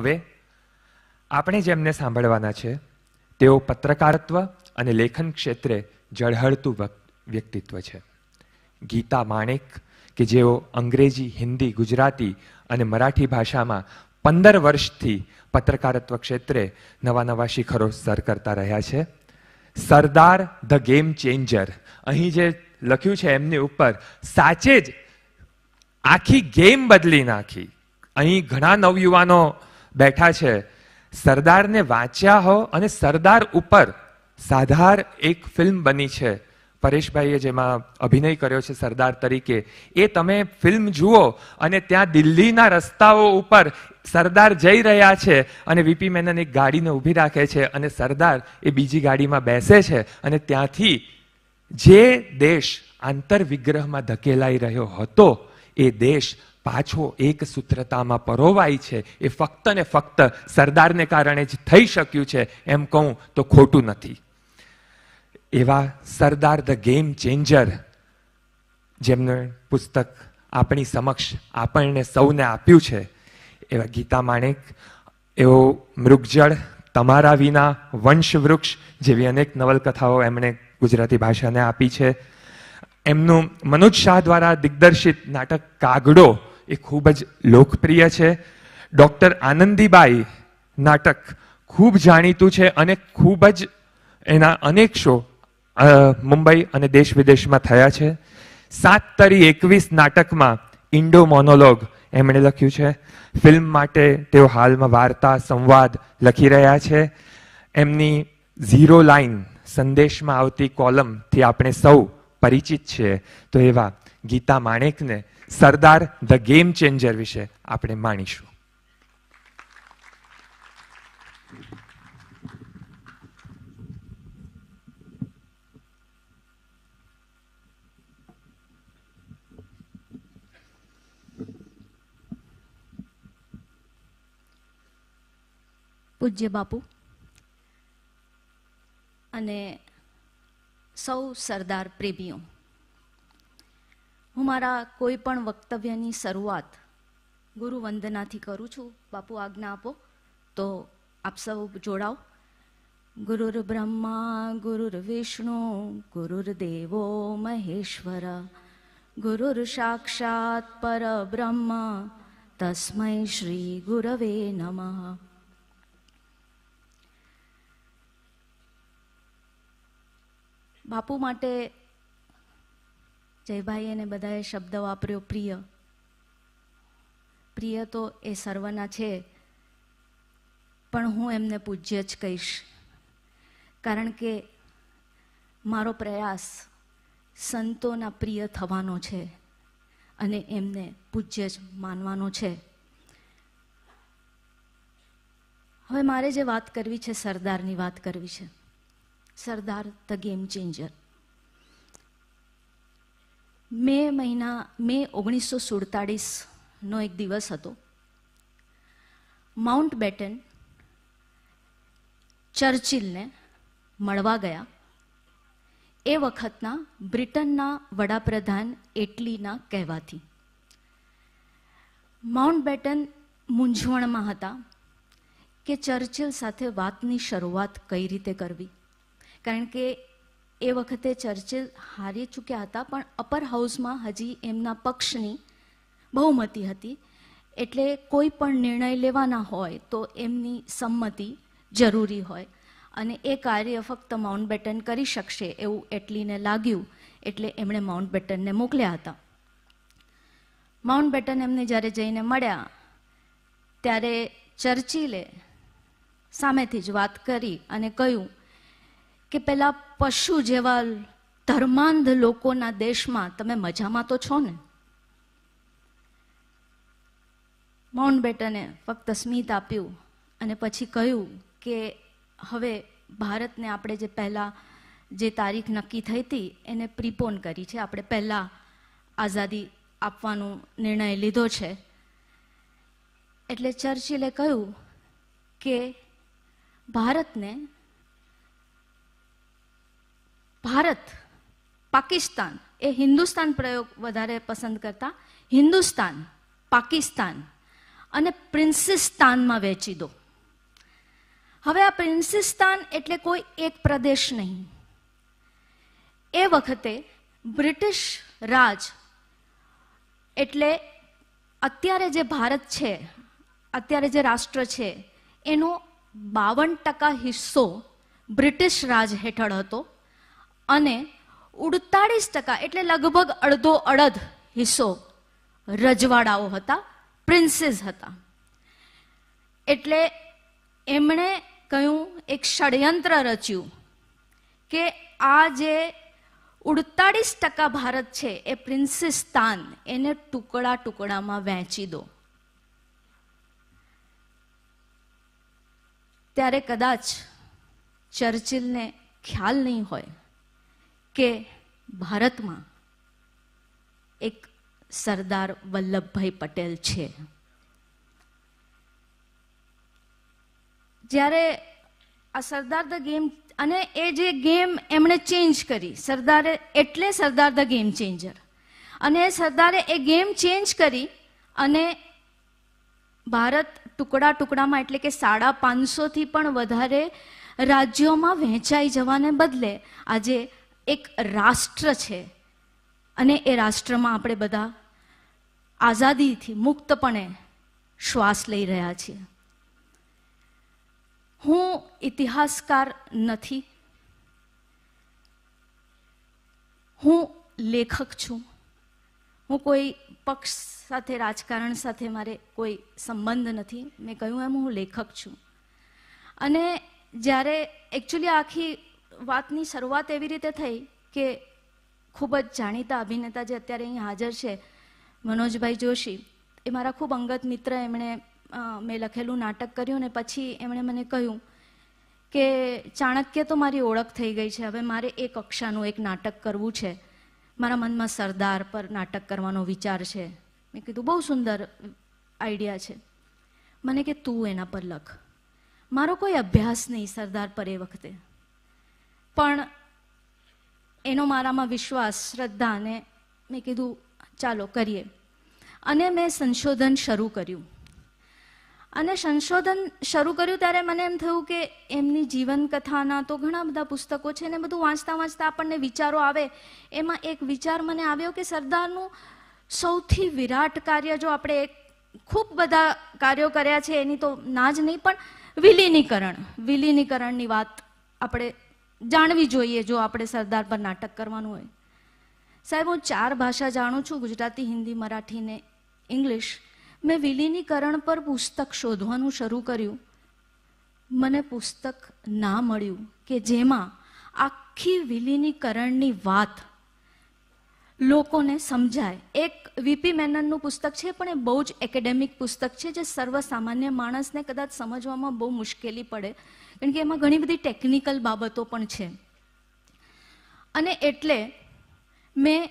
હવે આપણે જેમને સાંભળવાના છે તેઓ પત્રકારત્વ અને લેખન ક્ષેત્રે ઝળહળતું વ્યક્તિત્વ છે ગીતા માણેક કે જેઓ અંગ્રેજી હિન્દી ગુજરાતી અને મરાઠી ભાષામાં પંદર વર્ષથી પત્રકારત્વ ક્ષેત્રે નવા નવા શિખરો સર કરતા રહ્યા છે સરદાર ધ ગેમ ચેન્જર અહીં જે લખ્યું છે એમની ઉપર સાચે જ આખી ગેમ બદલી નાખી અહીં ઘણા નવયુવાનો યુવાનો બેઠા છે સરદારને વાંચ્યા હો અને સરદાર ઉપર સાધાર એક ફિલ્મ બની છે પરેશભાઈએ જેમાં અભિનય કર્યો છે સરદાર તરીકે એ તમે ફિલ્મ જુઓ અને ત્યાં દિલ્હીના રસ્તાઓ ઉપર સરદાર જઈ રહ્યા છે અને વીપી મેનન એક ગાડીને ઊભી રાખે છે અને સરદાર એ બીજી ગાડીમાં બેસે છે અને ત્યાંથી જે દેશ આંતરવિગ્રહમાં ધકેલાઈ રહ્યો હતો એ દેશ પાછો એક સૂત્રતામાં પરોવાય છે એ ફક્ત ને ફક્ત સરદારને કારણે જ થઈ શક્યું છે એમ કહું તો ખોટું નથી એવા સરદાર ધ ગેમ ચેન્જર જેમનું પુસ્તક આપણી સમક્ષ આપણને સૌને આપ્યું છે એવા ગીતા માણેક એવો મૃગજળ તમારા વિના વંશવૃક્ષ જેવી અનેક નવલકથાઓ એમણે ગુજરાતી ભાષાને આપી છે એમનું મનોજ શાહ દ્વારા દિગ્દર્શિત નાટક કાગડો એ ખૂબ જ લોકપ્રિય છે ડૉક્ટર આનંદીબાઈ નાટક ખૂબ જાણીતું છે અને ખૂબ જ એના અનેક શો મુંબઈ અને દેશ વિદેશમાં થયા છે સાત તરી એકવીસ નાટકમાં ઇન્ડો મોનોલોગ એમણે લખ્યું છે ફિલ્મ માટે તેઓ હાલમાં વાર્તા સંવાદ લખી રહ્યા છે એમની ઝીરો લાઇન સંદેશમાં આવતી કોલમથી આપણે સૌ પરિચિત છીએ તો એવા ગીતા માણેકને સરદાર ધ ગેમ ચેન્જર વિશે આપણે માણીશું પૂજ્ય બાપુ અને સૌ સરદાર પ્રેમીઓ હું મારા કોઈ પણ વક્તવ્યની શરૂઆત ગુરુ વંદનાથી કરું છું બાપુ આજ્ઞા આપો તો આપ સૌ જોડાઓ ગુરુર બ્રહ્મા ગુરુર વિષ્ણુ ગુરુર દેવો મહેશ્વર ગુરુર સાક્ષાત પર બ્રહ્મ તસ્મય શ્રી ગુરવે નમઃ બાપુ માટે જયભાઈ એને બધાએ શબ્દ વાપર્યો પ્રિય પ્રિય તો એ સર્વના છે પણ હું એમને પૂજ્ય જ કહીશ કારણ કે મારો પ્રયાસ સંતોના પ્રિય થવાનો છે અને એમને પૂજ્ય જ માનવાનો છે હવે મારે જે વાત કરવી છે સરદારની વાત કરવી છે Sardar the game changer May મહિના મે ઓગણીસો સુડતાળીસનો એક દિવસ હતો માઉન્ટ બેટન ચર્ચિલને મળવા ગયા એ વખતના બ્રિટનના વડાપ્રધાન એટલીના કહેવાથી માઉન્ટ બેટન મૂંઝવણમાં હતા કે ચર્ચિલ સાથે વાતની શરૂઆત કઈ રીતે કરવી કારણ કે એ વખતે ચર્ચિલ હારી ચૂક્યા હતા પણ અપર હાઉસમાં હજી એમના પક્ષની બહુમતી હતી એટલે કોઈ પણ નિર્ણય લેવાના હોય તો એમની સંમતિ જરૂરી હોય અને એ કાર્ય ફક્ત માઉન્ટબેટન કરી શકશે એવું એટલીને લાગ્યું એટલે એમણે માઉન્ટબેટનને મોકલ્યા હતા માઉન્ટબેટન એમને જ્યારે જઈને મળ્યા ત્યારે ચર્ચિલે સામેથી જ વાત કરી અને કહ્યું કે પેલા પશુ જેવા ધર્માંધ લોકોના દેશમાં તમે મજામાં તો છો ને માઉન્ટ બેટને ફક્ત સ્મિત આપ્યું અને પછી કહ્યું કે હવે ભારતને આપણે જે પહેલાં જે તારીખ નક્કી થઈ હતી એને પ્રિપોન કરી છે આપણે પહેલાં આઝાદી આપવાનો નિર્ણય લીધો છે એટલે ચર્ચિલે કહ્યું કે ભારતને ભારત પાકિસ્તાન એ હિન્દુસ્તાન પ્રયોગ વધારે પસંદ કરતા હિન્દુસ્તાન પાકિસ્તાન અને પ્રિન્સિસ્તાનમાં વહેંચી દો હવે આ પ્રિન્સિસ્તાન એટલે કોઈ એક પ્રદેશ નહીં એ વખતે બ્રિટિશ રાજ એટલે અત્યારે જે ભારત છે અત્યારે જે રાષ્ટ્ર છે એનો બાવન ટકા હિસ્સો બ્રિટિશ રાજ હેઠળ હતો અને ઉડતાળીસ ટકા એટલે લગભગ અડધો અડધ હિસ્સો રજવાડાઓ હતા પ્રિન્સીસ હતા એટલે એમણે કહ્યું એક ષડયંત્ર રચ્યું કે આ જે ઉડતાળીસ ટકા ભારત છે એ પ્રિન્સિસ્તાન એને ટુકડા ટુકડામાં વહેંચી દો ત્યારે કદાચ ચર્ચિલને ખ્યાલ નહીં હોય કે ભારતમાં એક સરદાર વલ્લભભાઈ પટેલ છે જ્યારે આ સરદાર ધ ગેમ અને એ જે ગેમ એમણે ચેન્જ કરી સરદારે એટલે સરદાર ધ ગેમ ચેન્જર અને સરદારે એ ગેમ ચેન્જ કરી અને ભારત ટુકડા ટુકડામાં એટલે કે સાડા પાંચસોથી પણ વધારે રાજ્યોમાં વહેંચાઈ જવાને બદલે આજે એક રાષ્ટ્ર છે અને એ રાષ્ટ્રમાં આપણે બધા આઝાદીથી મુક્તપણે શ્વાસ લઈ રહ્યા છીએ હું ઇતિહાસકાર નથી હું લેખક છું હું કોઈ પક્ષ સાથે રાજકારણ સાથે મારે કોઈ સંબંધ નથી મેં કહ્યું એમ હું લેખક છું અને જ્યારે એકચ્યુઅલી આખી વાતની શરૂઆત એવી રીતે થઈ કે ખૂબ જ જાણીતા અભિનેતા જે અત્યારે અહીં હાજર છે મનોજભાઈ જોશી એ મારા ખૂબ અંગત મિત્ર એમણે મેં લખેલું નાટક કર્યું ને પછી એમણે મને કહ્યું કે ચાણક્ય તો મારી ઓળખ થઈ ગઈ છે હવે મારે એ કક્ષાનું એક નાટક કરવું છે મારા મનમાં સરદાર પર નાટક કરવાનો વિચાર છે મેં કીધું બહુ સુંદર આઈડિયા છે મને કે તું એના પર લખ મારો કોઈ અભ્યાસ નહીં સરદાર પર એ વખતે પણ એનો મારામાં વિશ્વાસ શ્રદ્ધા અને મેં કીધું ચાલો કરીએ અને મેં સંશોધન શરૂ કર્યું અને સંશોધન શરૂ કર્યું ત્યારે મને એમ થયું કે એમની જીવનકથાના તો ઘણા બધા પુસ્તકો છે ને બધું વાંચતા વાંચતા આપણને વિચારો આવે એમાં એક વિચાર મને આવ્યો કે સરદારનું સૌથી વિરાટ કાર્ય જો આપણે એક ખૂબ બધા કાર્યો કર્યા છે એની તો ના જ નહીં પણ વિલીનીકરણ વિલીનીકરણની વાત આપણે જાણવી જોઈએ જો આપણે સરદાર પર નાટક કરવાનું હોય સાહેબ હું ચાર ભાષા જાણું છું ગુજરાતી હિન્દી મરાઠી ને ઇંગ્લિશ મેં વિલીનીકરણ પર પુસ્તક શોધવાનું શરૂ કર્યું મને પુસ્તક ના મળ્યું કે જેમાં આખી વિલીનીકરણની વાત લોકોને સમજાય એક વીપી મેનનનું પુસ્તક છે પણ એ બહુ જ એકેડેમિક પુસ્તક છે જે સર્વસામાન્ય માણસને કદાચ સમજવામાં બહુ મુશ્કેલી પડે કારણ કે એમાં ઘણી બધી ટેકનિકલ બાબતો પણ છે અને એટલે મેં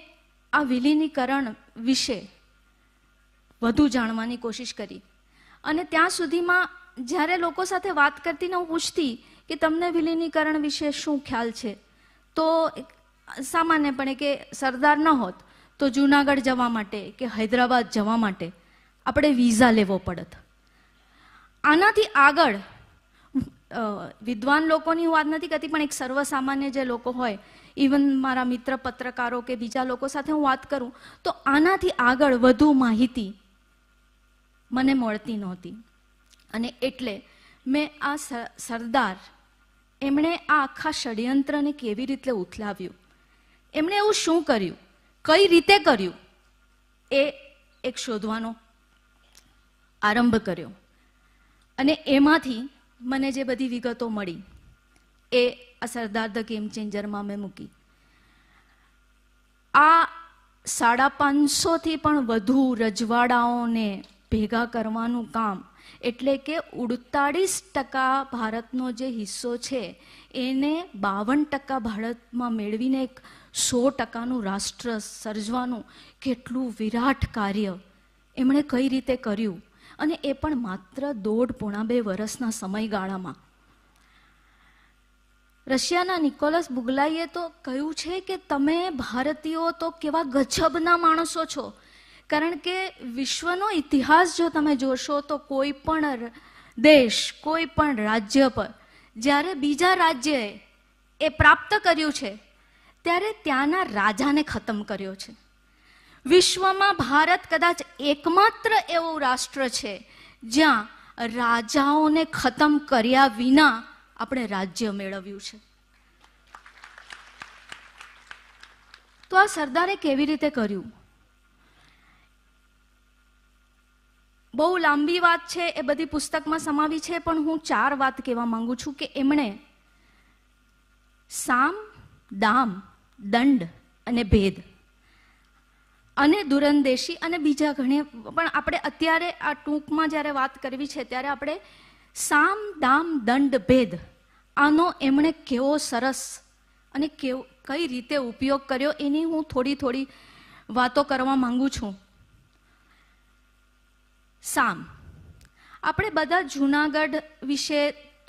આ વિલીનીકરણ વિશે વધુ જાણવાની કોશિશ કરી અને ત્યાં સુધીમાં જ્યારે લોકો સાથે વાત કરતી ને હું પૂછતી કે તમને વિલીનીકરણ વિશે શું ખ્યાલ છે તો સામાન્યપણે કે સરદાર ન હોત તો જુનાગઢ જવા માટે કે હૈદરાબાદ જવા માટે આપણે વિઝા લેવો પડત આનાથી આગળ વિદ્વાન લોકોની વાત નથી કરતી પણ એક સર્વસામાન્ય જે લોકો હોય ઇવન મારા મિત્ર પત્રકારો કે બીજા લોકો સાથે હું વાત કરું તો આનાથી આગળ વધુ માહિતી મને મળતી નહોતી અને એટલે મેં આ સરદાર એમણે આ આખા ષડયંત્રને કેવી રીતે ઉથલાવ્યું એમણે એવું શું કર્યું કઈ રીતે કર્યું એ એક શોધવાનો આરંભ કર્યો અને એમાંથી મને જે બધી વિગતો મળી એ આ સરદાર ધ ગેમ ચેન્જરમાં મેં મૂકી આ સાડા પાંચસોથી પણ વધુ રજવાડાઓને ભેગા કરવાનું કામ એટલે કે ઉડતાળીસ ટકા ભારતનો જે હિસ્સો છે એને બાવન ટકા ભારતમાં મેળવીને એક સો ટકાનું રાષ્ટ્ર સર્જવાનું કેટલું વિરાટ કાર્ય એમણે કઈ રીતે કર્યું અને એ પણ માત્ર દોઢ પોણા બે વર્ષના સમયગાળામાં રશિયાના નિકોલસ બુગલાઈએ તો કહ્યું છે કે તમે ભારતીયો તો કેવા ગજબના માણસો છો કારણ કે વિશ્વનો ઇતિહાસ જો તમે જોશો તો કોઈ પણ દેશ કોઈ પણ રાજ્ય પર જ્યારે બીજા રાજ્યએ એ પ્રાપ્ત કર્યું છે ત્યારે ત્યાંના રાજાને ખતમ કર્યો છે વિશ્વમાં ભારત કદાચ એકમાત્ર એવું રાષ્ટ્ર છે જ્યાં રાજાઓને ખતમ કર્યા વિના આપણે રાજ્ય મેળવ્યું છે તો આ સરદારે કેવી રીતે કર્યું બહુ લાંબી વાત છે એ બધી પુસ્તકમાં સમાવી છે પણ હું ચાર વાત કહેવા માંગુ છું કે એમણે સામ દામ દંડ અને ભેદ અને દુરંદેશી અને બીજા ઘણી પણ આપણે અત્યારે આ ટૂંકમાં જ્યારે વાત કરવી છે ત્યારે આપણે સામ દામ દંડ ભેદ આનો એમણે કેવો સરસ અને કેવો કઈ રીતે ઉપયોગ કર્યો એની હું થોડી થોડી વાતો કરવા માંગુ છું સામ આપણે બધા જૂનાગઢ વિશે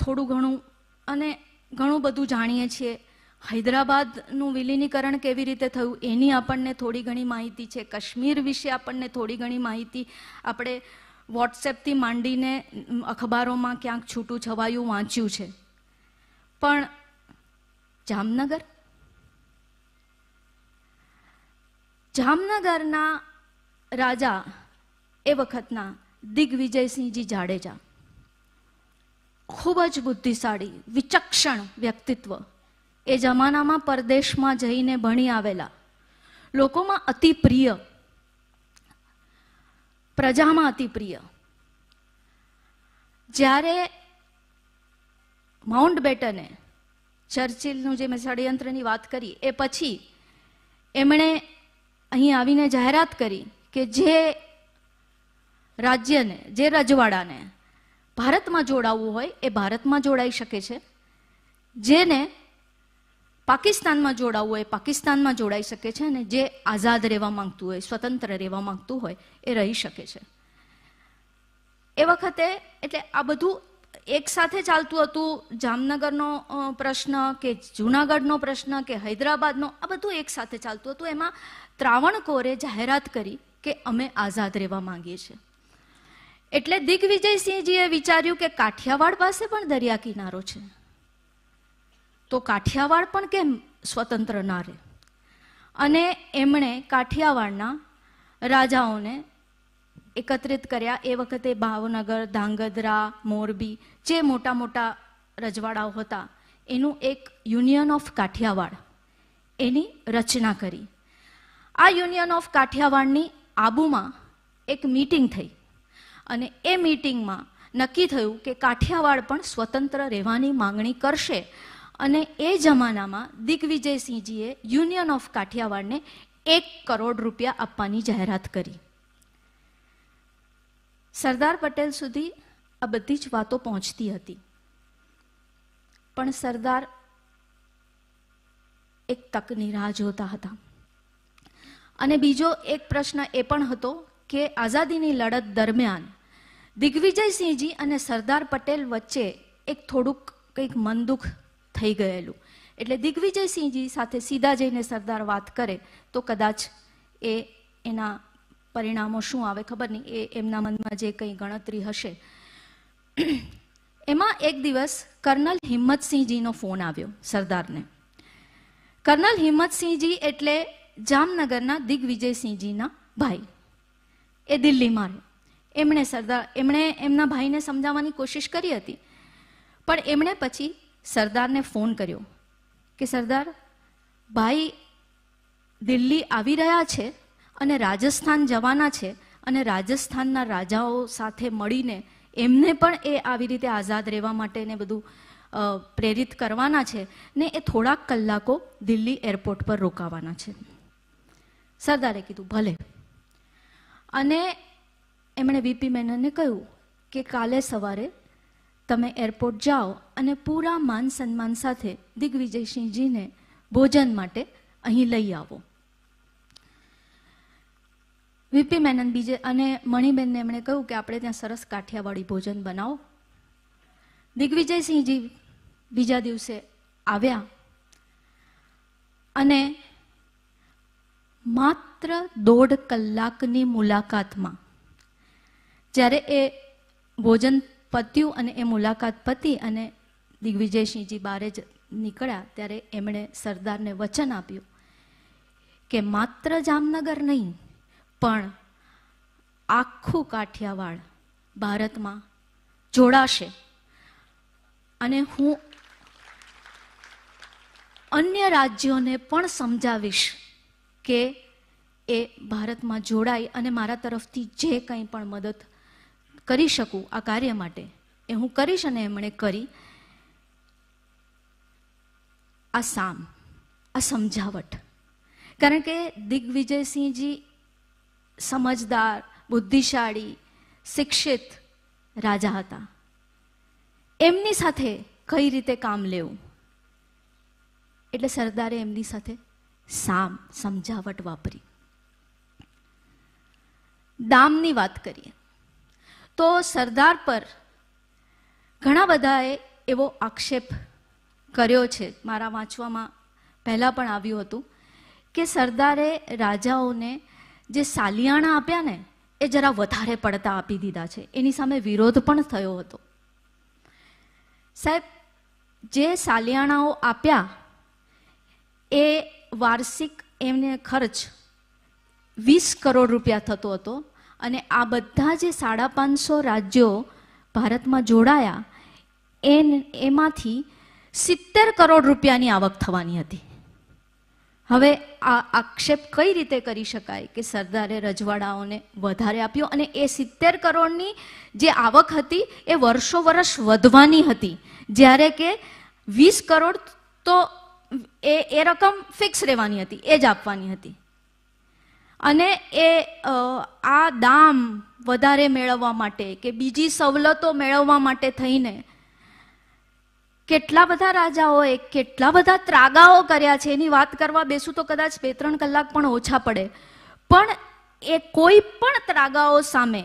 થોડું ઘણું અને ઘણું બધું જાણીએ છીએ હૈદરાબાદનું વિલીનીકરણ કેવી રીતે થયું એની આપણને થોડી ઘણી માહિતી છે કાશ્મીર વિશે આપણને થોડી ઘણી માહિતી આપણે વોટ્સએપથી માંડીને અખબારોમાં ક્યાંક છૂટું છવાયું વાંચ્યું છે પણ જામનગર જામનગરના રાજા એ વખતના દિગ્વિજયસિંહજી જાડેજા ખૂબ જ બુદ્ધિશાળી વિચક્ષણ વ્યક્તિત્વ એ જમાનામાં પરદેશમાં જઈને ભણી આવેલા લોકોમાં અતિ પ્રિય પ્રજામાં અતિ પ્રિય જ્યારે માઉન્ટ બેટને ચર્ચિલનું જે મેં ષડયંત્રની વાત કરી એ પછી એમણે અહીં આવીને જાહેરાત કરી કે જે રાજ્યને જે રજવાડાને ભારતમાં જોડાવવું હોય એ ભારતમાં જોડાઈ શકે છે જેને પાકિસ્તાનમાં જોડાવવું હોય પાકિસ્તાનમાં જોડાઈ શકે છે અને જે આઝાદ રહેવા માંગતું હોય સ્વતંત્ર રહેવા માંગતું હોય એ રહી શકે છે એ વખતે એટલે આ બધું એક સાથે ચાલતું હતું જામનગરનો પ્રશ્ન કે જૂનાગઢનો પ્રશ્ન કે હૈદરાબાદનો આ બધું એક સાથે ચાલતું હતું એમાં ત્રાવણકોરે જાહેરાત કરી કે અમે આઝાદ રહેવા માંગીએ છીએ એટલે દિગ્વિજયસિંહજીએ વિચાર્યું કે કાઠિયાવાડ પાસે પણ દરિયા કિનારો છે તો કાઠિયાવાડ પણ કેમ સ્વતંત્ર ના રહે અને એમણે કાઠિયાવાડના રાજાઓને એકત્રિત કર્યા એ વખતે ભાવનગર ધાંગધ્રા મોરબી જે મોટા મોટા રજવાડાઓ હતા એનું એક યુનિયન ઓફ કાઠિયાવાડ એની રચના કરી આ યુનિયન ઓફ કાઠિયાવાડની આબુમાં એક મીટિંગ થઈ અને એ મીટિંગમાં નક્કી થયું કે કાઠિયાવાડ પણ સ્વતંત્ર રહેવાની માંગણી કરશે અને એ જમાનામાં દિગ્વિજયસિંહજીએ યુનિયન ઓફ કાઠિયાવાડને એક કરોડ રૂપિયા આપવાની જાહેરાત કરી સરદાર પટેલ સુધી આ બધી જ વાતો પહોંચતી હતી પણ સરદાર એક તકની રાહ જોતા હતા અને બીજો એક પ્રશ્ન એ પણ હતો કે આઝાદીની લડત દરમિયાન દિગ્વિજયસિંહજી અને સરદાર પટેલ વચ્ચે એક થોડુંક કંઈક મનદુખ થઈ ગયેલું એટલે દિગ્વિજયસિંહજી સાથે સીધા જઈને સરદાર વાત કરે તો કદાચ એ એના પરિણામો શું આવે ખબર નહીં એ એમના મનમાં જે કંઈ ગણતરી હશે એમાં એક દિવસ કર્નલ હિંમતસિંહજીનો ફોન આવ્યો સરદારને કર્નલ હિંમતસિંહજી એટલે જામનગરના દિગ્વિજયસિંહજીના ભાઈ એ દિલ્હીમાં રહે એમણે સરદાર એમણે એમના ભાઈને સમજાવવાની કોશિશ કરી હતી પણ એમણે પછી સરદારને ફોન કર્યો કે સરદાર ભાઈ દિલ્હી આવી રહ્યા છે અને રાજસ્થાન જવાના છે અને રાજસ્થાનના રાજાઓ સાથે મળીને એમને પણ એ આવી રીતે આઝાદ રહેવા માટે ને બધું પ્રેરિત કરવાના છે ને એ થોડાક કલાકો દિલ્હી એરપોર્ટ પર રોકાવાના છે સરદારે કીધું ભલે અને એમણે વીપી મેનનને કહ્યું કે કાલે સવારે તમે એરપોર્ટ જાઓ અને પૂરા માન સન્માન સાથે દિગ્વિજયસિંહજીને ભોજન માટે અહીં લઈ આવો વીપી મેનન બીજે અને મણિબેનને એમણે કહ્યું કે આપણે ત્યાં સરસ કાઠિયાવાડી ભોજન બનાવો દિગ્વિજયસિંહજી બીજા દિવસે આવ્યા અને માત્ર દોઢ કલાકની મુલાકાતમાં જ્યારે એ ભોજન પત્યું અને એ મુલાકાત પતી અને દિગ્વિજયસિંહજી બારે જ નીકળ્યા ત્યારે એમણે સરદારને વચન આપ્યું કે માત્ર જામનગર નહીં પણ આખું કાઠિયાવાડ ભારતમાં જોડાશે અને હું અન્ય રાજ્યોને પણ સમજાવીશ કે એ ભારતમાં જોડાય અને મારા તરફથી જે કંઈ પણ મદદ કરી શકું આ કાર્ય માટે એ હું કરીશ અને એમણે કરી આ સામ આ સમજાવટ કારણ કે દિગ્વિજયસિંહજી સમજદાર બુદ્ધિશાળી શિક્ષિત રાજા હતા એમની સાથે કઈ રીતે કામ લેવું એટલે સરદારે એમની સાથે સામ સમજાવટ વાપરી દામની વાત કરીએ તો સરદાર પર ઘણા બધાએ એવો આક્ષેપ કર્યો છે મારા વાંચવામાં પહેલાં પણ આવ્યું હતું કે સરદારે રાજાઓને જે સાલિયાણા આપ્યા ને એ જરા વધારે પડતા આપી દીધા છે એની સામે વિરોધ પણ થયો હતો સાહેબ જે સાલિયાણાઓ આપ્યા એ વાર્ષિક એમને ખર્ચ વીસ કરોડ રૂપિયા થતો હતો અને આ બધા જે સાડા પાંચસો રાજ્યો ભારતમાં જોડાયા એ એમાંથી સિત્તેર કરોડ રૂપિયાની આવક થવાની હતી હવે આ આક્ષેપ કઈ રીતે કરી શકાય કે સરદારે રજવાડાઓને વધારે આપ્યો અને એ સિત્તેર કરોડની જે આવક હતી એ વર્ષો વર્ષ વધવાની હતી જ્યારે કે વીસ કરોડ તો એ એ રકમ ફિક્સ રહેવાની હતી એ જ આપવાની હતી અને એ આ દામ વધારે મેળવવા માટે કે બીજી સવલતો મેળવવા માટે થઈને કેટલા બધા રાજાઓએ કેટલા બધા ત્રાગાઓ કર્યા છે એની વાત કરવા બેસું તો કદાચ બે ત્રણ કલાક પણ ઓછા પડે પણ એ કોઈ પણ ત્રાગાઓ સામે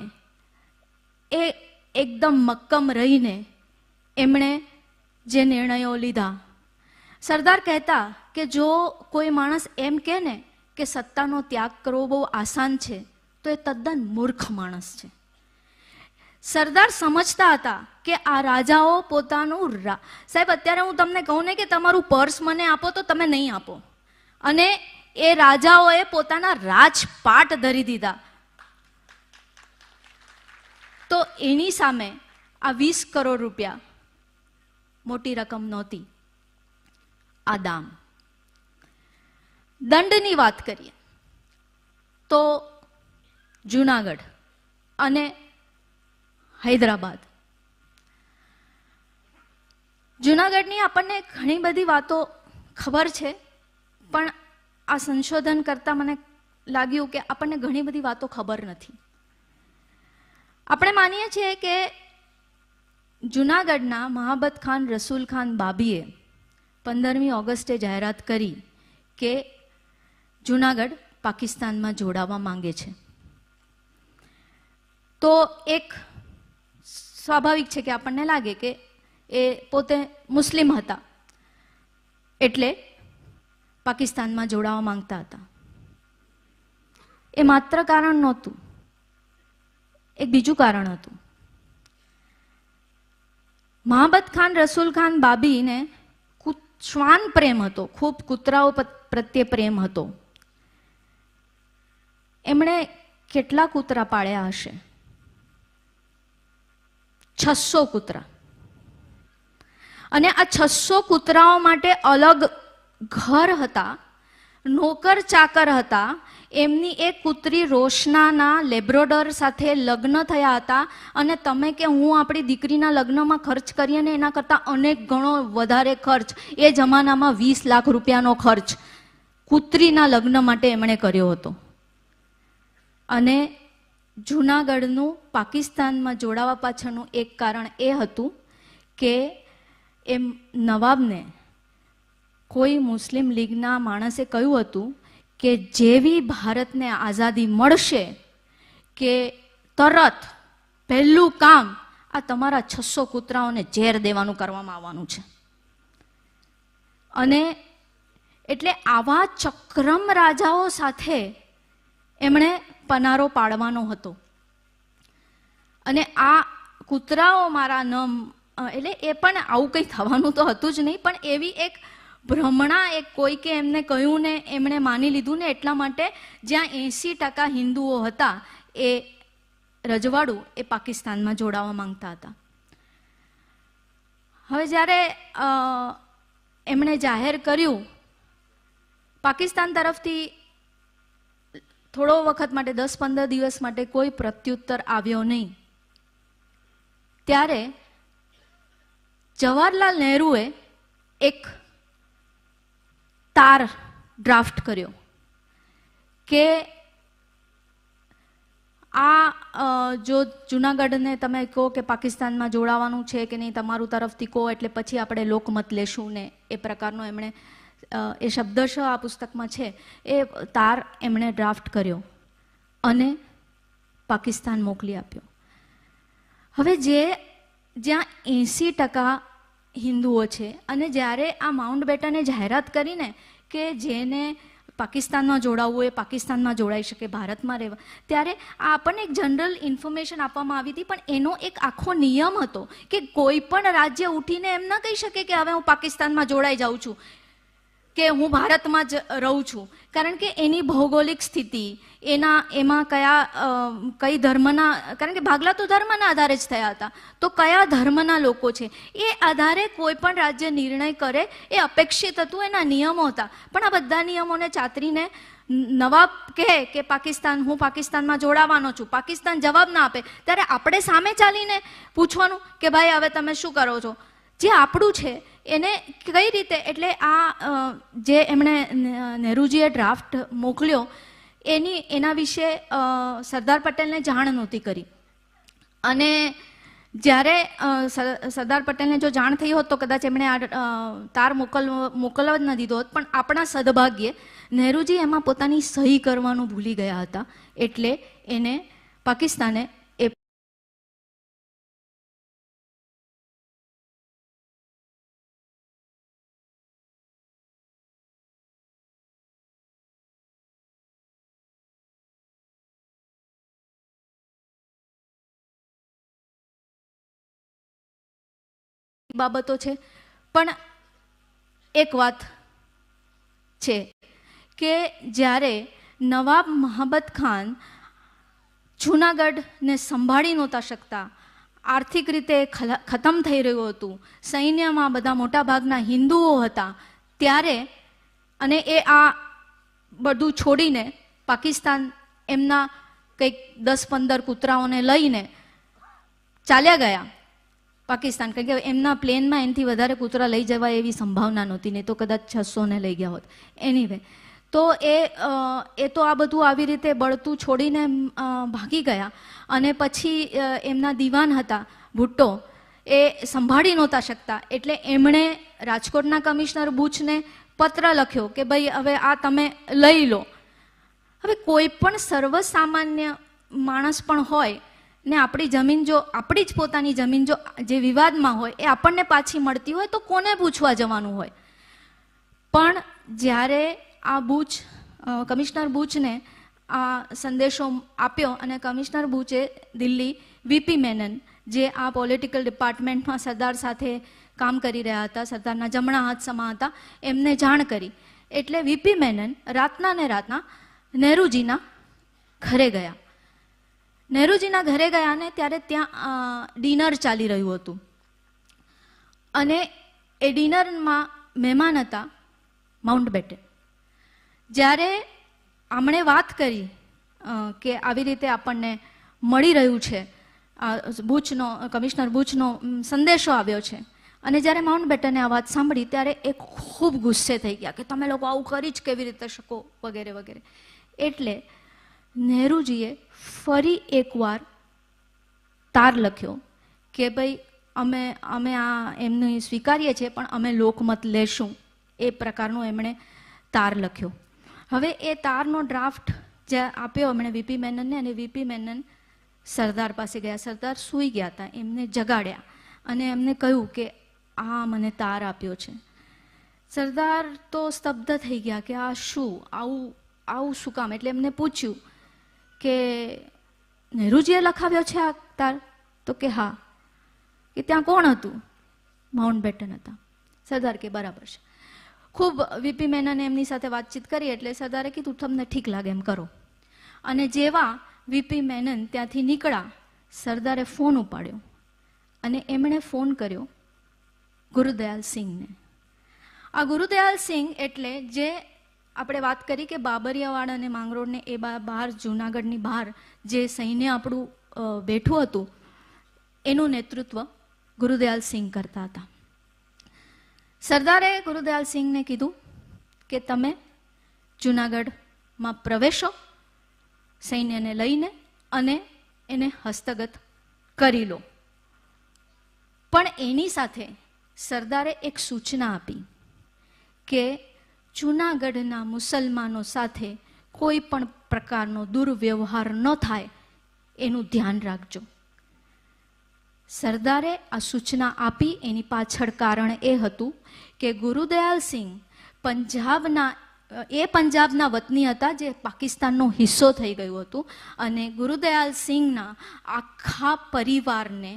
એ એકદમ મક્કમ રહીને એમણે જે નિર્ણયો લીધા સરદાર કહેતા કે જો કોઈ માણસ એમ કહે ને કે સત્તાનો ત્યાગ કરવો બહુ આસાન છે તો એ તદ્દન મૂર્ખ માણસ છે સરદાર સમજતા હતા કે આ રાજાઓ પોતાનું રા સાહેબ અત્યારે હું તમને કહું ને કે તમારું પર્સ મને આપો તો તમે નહીં આપો અને એ રાજાઓએ પોતાના રાજપાટ ધરી દીધા તો એની સામે આ વીસ કરોડ રૂપિયા મોટી રકમ નહોતી આ દામ દંડની વાત કરીએ તો જુનાગઢ અને હૈદરાબાદ જૂનાગઢની આપણને ઘણી બધી વાતો ખબર છે પણ આ સંશોધન કરતા મને લાગ્યું કે આપણને ઘણી બધી વાતો ખબર નથી આપણે માનીએ છીએ કે જૂનાગઢના મહાબત ખાન રસુલ ખાન બાબીએ પંદરમી ઓગસ્ટે જાહેરાત કરી કે જૂનાગઢ પાકિસ્તાનમાં જોડાવા માંગે છે તો એક સ્વાભાવિક છે કે આપણને લાગે કે એ પોતે મુસ્લિમ હતા એટલે પાકિસ્તાનમાં જોડાવા માંગતા હતા એ માત્ર કારણ નહોતું એક બીજું કારણ હતું મહાબત ખાન રસુલ ખાન બાબીને શ્વાન પ્રેમ હતો ખૂબ કૂતરાઓ પ્રત્યે પ્રેમ હતો એમણે કેટલા કૂતરા પાળ્યા હશે છસો કૂતરા અને આ છસો કૂતરાઓ માટે અલગ ઘર હતા નોકર ચાકર હતા એમની એક કૂતરી રોશનાના લેબ્રોડર સાથે લગ્ન થયા હતા અને તમે કે હું આપણી દીકરીના લગ્નમાં ખર્ચ કરીએ ને એના કરતાં અનેક ગણો વધારે ખર્ચ એ જમાનામાં વીસ લાખ રૂપિયાનો ખર્ચ કૂતરીના લગ્ન માટે એમણે કર્યો હતો અને જૂનાગઢનું પાકિસ્તાનમાં જોડાવા પાછળનું એક કારણ એ હતું કે એમ નવાબને કોઈ મુસ્લિમ લીગના માણસે કહ્યું હતું કે જેવી ભારતને આઝાદી મળશે કે તરત પહેલું કામ આ તમારા છસો કૂતરાઓને ઝેર દેવાનું કરવામાં આવવાનું છે અને એટલે આવા ચક્રમ રાજાઓ સાથે એમણે પનારો પાડવાનો હતો અને આ કૂતરાઓ મારા નમ એટલે એ પણ આવું કંઈ થવાનું તો હતું જ નહીં પણ એવી એક ભ્રમણા એક કોઈકે એમને કહ્યું ને એમણે માની લીધું ને એટલા માટે જ્યાં એંસી ટકા હિન્દુઓ હતા એ રજવાડું એ પાકિસ્તાનમાં જોડાવા માંગતા હતા હવે જ્યારે એમણે જાહેર કર્યું પાકિસ્તાન તરફથી થોડો વખત માટે દસ પંદર દિવસ માટે કોઈ પ્રત્યુત્તર આવ્યો નહીં ત્યારે જવાહરલાલ નહેરુએ એક તાર ડ્રાફ્ટ કર્યો કે આ જો જૂનાગઢને તમે કહો કે પાકિસ્તાનમાં જોડાવાનું છે કે નહીં તમારું તરફથી કહો એટલે પછી આપણે લોકમત લેશું ને એ પ્રકારનો એમણે એ શબ્દશ આ પુસ્તકમાં છે એ તાર એમણે ડ્રાફ્ટ કર્યો અને પાકિસ્તાન મોકલી આપ્યો હવે જે જ્યાં એંસી ટકા હિન્દુઓ છે અને જ્યારે આ માઉન્ટ બેટને જાહેરાત કરીને કે જેને પાકિસ્તાનમાં જોડાવવું એ પાકિસ્તાનમાં જોડાઈ શકે ભારતમાં રહેવા ત્યારે આ આપણને એક જનરલ ઇન્ફોર્મેશન આપવામાં આવી હતી પણ એનો એક આખો નિયમ હતો કે કોઈ પણ રાજ્ય ઉઠીને એમ ન કહી શકે કે હવે હું પાકિસ્તાનમાં જોડાઈ જાઉં છું કે હું ભારતમાં જ રહું છું કારણ કે એની ભૌગોલિક સ્થિતિ એના એમાં કયા કઈ ધર્મના કારણ કે ભાગલા તો ધર્મના આધારે જ થયા હતા તો કયા ધર્મના લોકો છે એ આધારે કોઈ પણ રાજ્ય નિર્ણય કરે એ અપેક્ષિત હતું એના નિયમો હતા પણ આ બધા નિયમોને ચાતરીને નવાબ કહે કે પાકિસ્તાન હું પાકિસ્તાનમાં જોડાવાનો છું પાકિસ્તાન જવાબ ના આપે ત્યારે આપણે સામે ચાલીને પૂછવાનું કે ભાઈ હવે તમે શું કરો છો જે આપણું છે એને કઈ રીતે એટલે આ જે એમણે નહેરુજીએ ડ્રાફ્ટ મોકલ્યો એની એના વિશે સરદાર પટેલને જાણ નહોતી કરી અને જ્યારે સરદાર પટેલને જો જાણ થઈ હોત તો કદાચ એમણે આ તાર મોકલ મોકલવા જ ન દીધો હોત પણ આપણા સદભાગ્યે નહેરુજી એમાં પોતાની સહી કરવાનું ભૂલી ગયા હતા એટલે એને પાકિસ્તાને બાબતો છે પણ એક વાત છે કે જ્યારે નવાબ મહાબત ખાન જૂનાગઢને સંભાળી નહોતા શકતા આર્થિક રીતે ખતમ થઈ રહ્યું હતું સૈન્યમાં બધા મોટા ભાગના હિન્દુઓ હતા ત્યારે અને એ આ બધું છોડીને પાકિસ્તાન એમના કંઈક દસ પંદર કૂતરાઓને લઈને ચાલ્યા ગયા પાકિસ્તાન કારણ કે એમના પ્લેનમાં એનાથી વધારે કૂતરા લઈ જવા એવી સંભાવના નહોતી નહીં તો કદાચ છસોને લઈ ગયા હોત એની વે તો એ એ તો આ બધું આવી રીતે બળતું છોડીને ભાગી ગયા અને પછી એમના દિવાન હતા ભુટ્ટો એ સંભાળી નહોતા શકતા એટલે એમણે રાજકોટના કમિશનર બુચને પત્ર લખ્યો કે ભાઈ હવે આ તમે લઈ લો હવે કોઈ પણ સર્વસામાન્ય માણસ પણ હોય ને આપણી જમીન જો આપણી જ પોતાની જમીન જો જે વિવાદમાં હોય એ આપણને પાછી મળતી હોય તો કોને પૂછવા જવાનું હોય પણ જ્યારે આ બુચ કમિશનર બુચને આ સંદેશો આપ્યો અને કમિશનર બુચે દિલ્હી વીપી મેનન જે આ પોલિટિકલ ડિપાર્ટમેન્ટમાં સરદાર સાથે કામ કરી રહ્યા હતા સરદારના જમણા હાથ સમા હતા એમને જાણ કરી એટલે વીપી મેનન રાતના ને રાતના નહેરુજીના ઘરે ગયા નહેરુજીના ઘરે ગયા ને ત્યારે ત્યાં ડિનર ચાલી રહ્યું હતું અને એ ડિનરમાં મહેમાન હતા માઉન્ટ બેટન જ્યારે આમણે વાત કરી કે આવી રીતે આપણને મળી રહ્યું છે બુચનો કમિશનર બુચનો સંદેશો આવ્યો છે અને જ્યારે માઉન્ટ બેટને આ વાત સાંભળી ત્યારે એ ખૂબ ગુસ્સે થઈ ગયા કે તમે લોકો આવું કરી જ કેવી રીતે શકો વગેરે વગેરે એટલે નહેરુજીએ ફરી એકવાર તાર લખ્યો કે ભાઈ અમે અમે આ એમને સ્વીકારીએ છીએ પણ અમે લોકમત લેશું એ પ્રકારનો એમણે તાર લખ્યો હવે એ તારનો ડ્રાફ્ટ જે આપ્યો એમણે વીપી મેનનને અને વીપી મેનન સરદાર પાસે ગયા સરદાર સૂઈ ગયા હતા એમને જગાડ્યા અને એમને કહ્યું કે આ મને તાર આપ્યો છે સરદાર તો સ્તબ્ધ થઈ ગયા કે આ શું આવું આવું શું કામ એટલે એમને પૂછ્યું કે નહેરુજીએ લખાવ્યો છે આ તાર તો કે હા કે ત્યાં કોણ હતું માઉન્ટ બેટન હતા સરદાર કે બરાબર છે ખૂબ વીપી મેનને એમની સાથે વાતચીત કરી એટલે સરદારે કીધું તમને ઠીક લાગે એમ કરો અને જેવા વીપી મેનન ત્યાંથી નીકળ્યા સરદારે ફોન ઉપાડ્યો અને એમણે ફોન કર્યો ગુરુદયાલ સિંહને આ ગુરુદયાલ સિંહ એટલે જે આપણે વાત કરી કે બાબરિયાવાડ અને માંગરોળને એ બહાર જૂનાગઢની બહાર જે સૈન્ય આપણું બેઠું હતું એનું નેતૃત્વ ગુરુદયાલ સિંહ કરતા હતા સરદારે ગુરુદયાલ સિંહને કીધું કે તમે જૂનાગઢમાં પ્રવેશો સૈન્યને લઈને અને એને હસ્તગત કરી લો પણ એની સાથે સરદારે એક સૂચના આપી કે જૂનાગઢના મુસલમાનો સાથે કોઈ પણ પ્રકારનો દુર્વ્યવહાર ન થાય એનું ધ્યાન રાખજો સરદારે આ સૂચના આપી એની પાછળ કારણ એ હતું કે ગુરુદયાલસિંહ પંજાબના એ પંજાબના વતની હતા જે પાકિસ્તાનનો હિસ્સો થઈ ગયું હતું અને ગુરુદયાલસિંહના આખા પરિવારને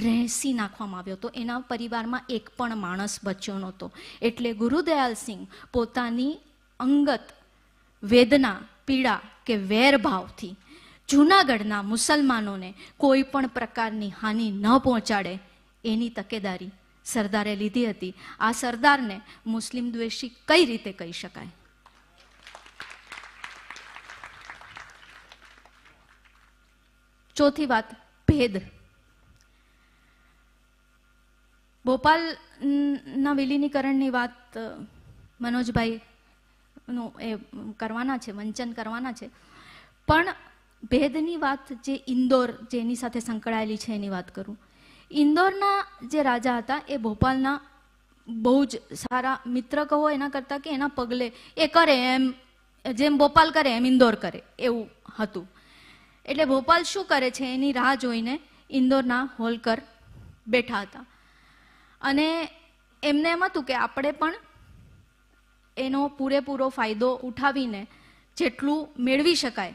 રહેસી નાખવામાં આવ્યો હતો એના પરિવારમાં એક પણ માણસ બચ્યો નહોતો એટલે ગુરુદયાલસિંહ પોતાની અંગત વેદના પીડા કે વેરભાવથી જૂનાગઢના મુસલમાનોને કોઈ પણ પ્રકારની હાનિ ન પહોંચાડે એની તકેદારી સરદારે લીધી હતી આ સરદારને મુસ્લિમ દ્વેષી કઈ રીતે કહી શકાય ચોથી વાત ભેદ ભોપાલના વિલીનીકરણની વાત મનોજભાઈ નું એ કરવાના છે વંચન કરવાના છે પણ ભેદની વાત જે ઇન્દોર જેની સાથે સંકળાયેલી છે એની વાત કરું ઇન્દોરના જે રાજા હતા એ ભોપાલના બહુ જ સારા મિત્ર કહો એના કરતાં કે એના પગલે એ કરે એમ જેમ ભોપાલ કરે એમ ઇન્દોર કરે એવું હતું એટલે ભોપાલ શું કરે છે એની રાહ જોઈને ઇન્દોરના હોલકર બેઠા હતા અને એમને એમ હતું કે આપણે પણ એનો પૂરેપૂરો ફાયદો ઉઠાવીને જેટલું મેળવી શકાય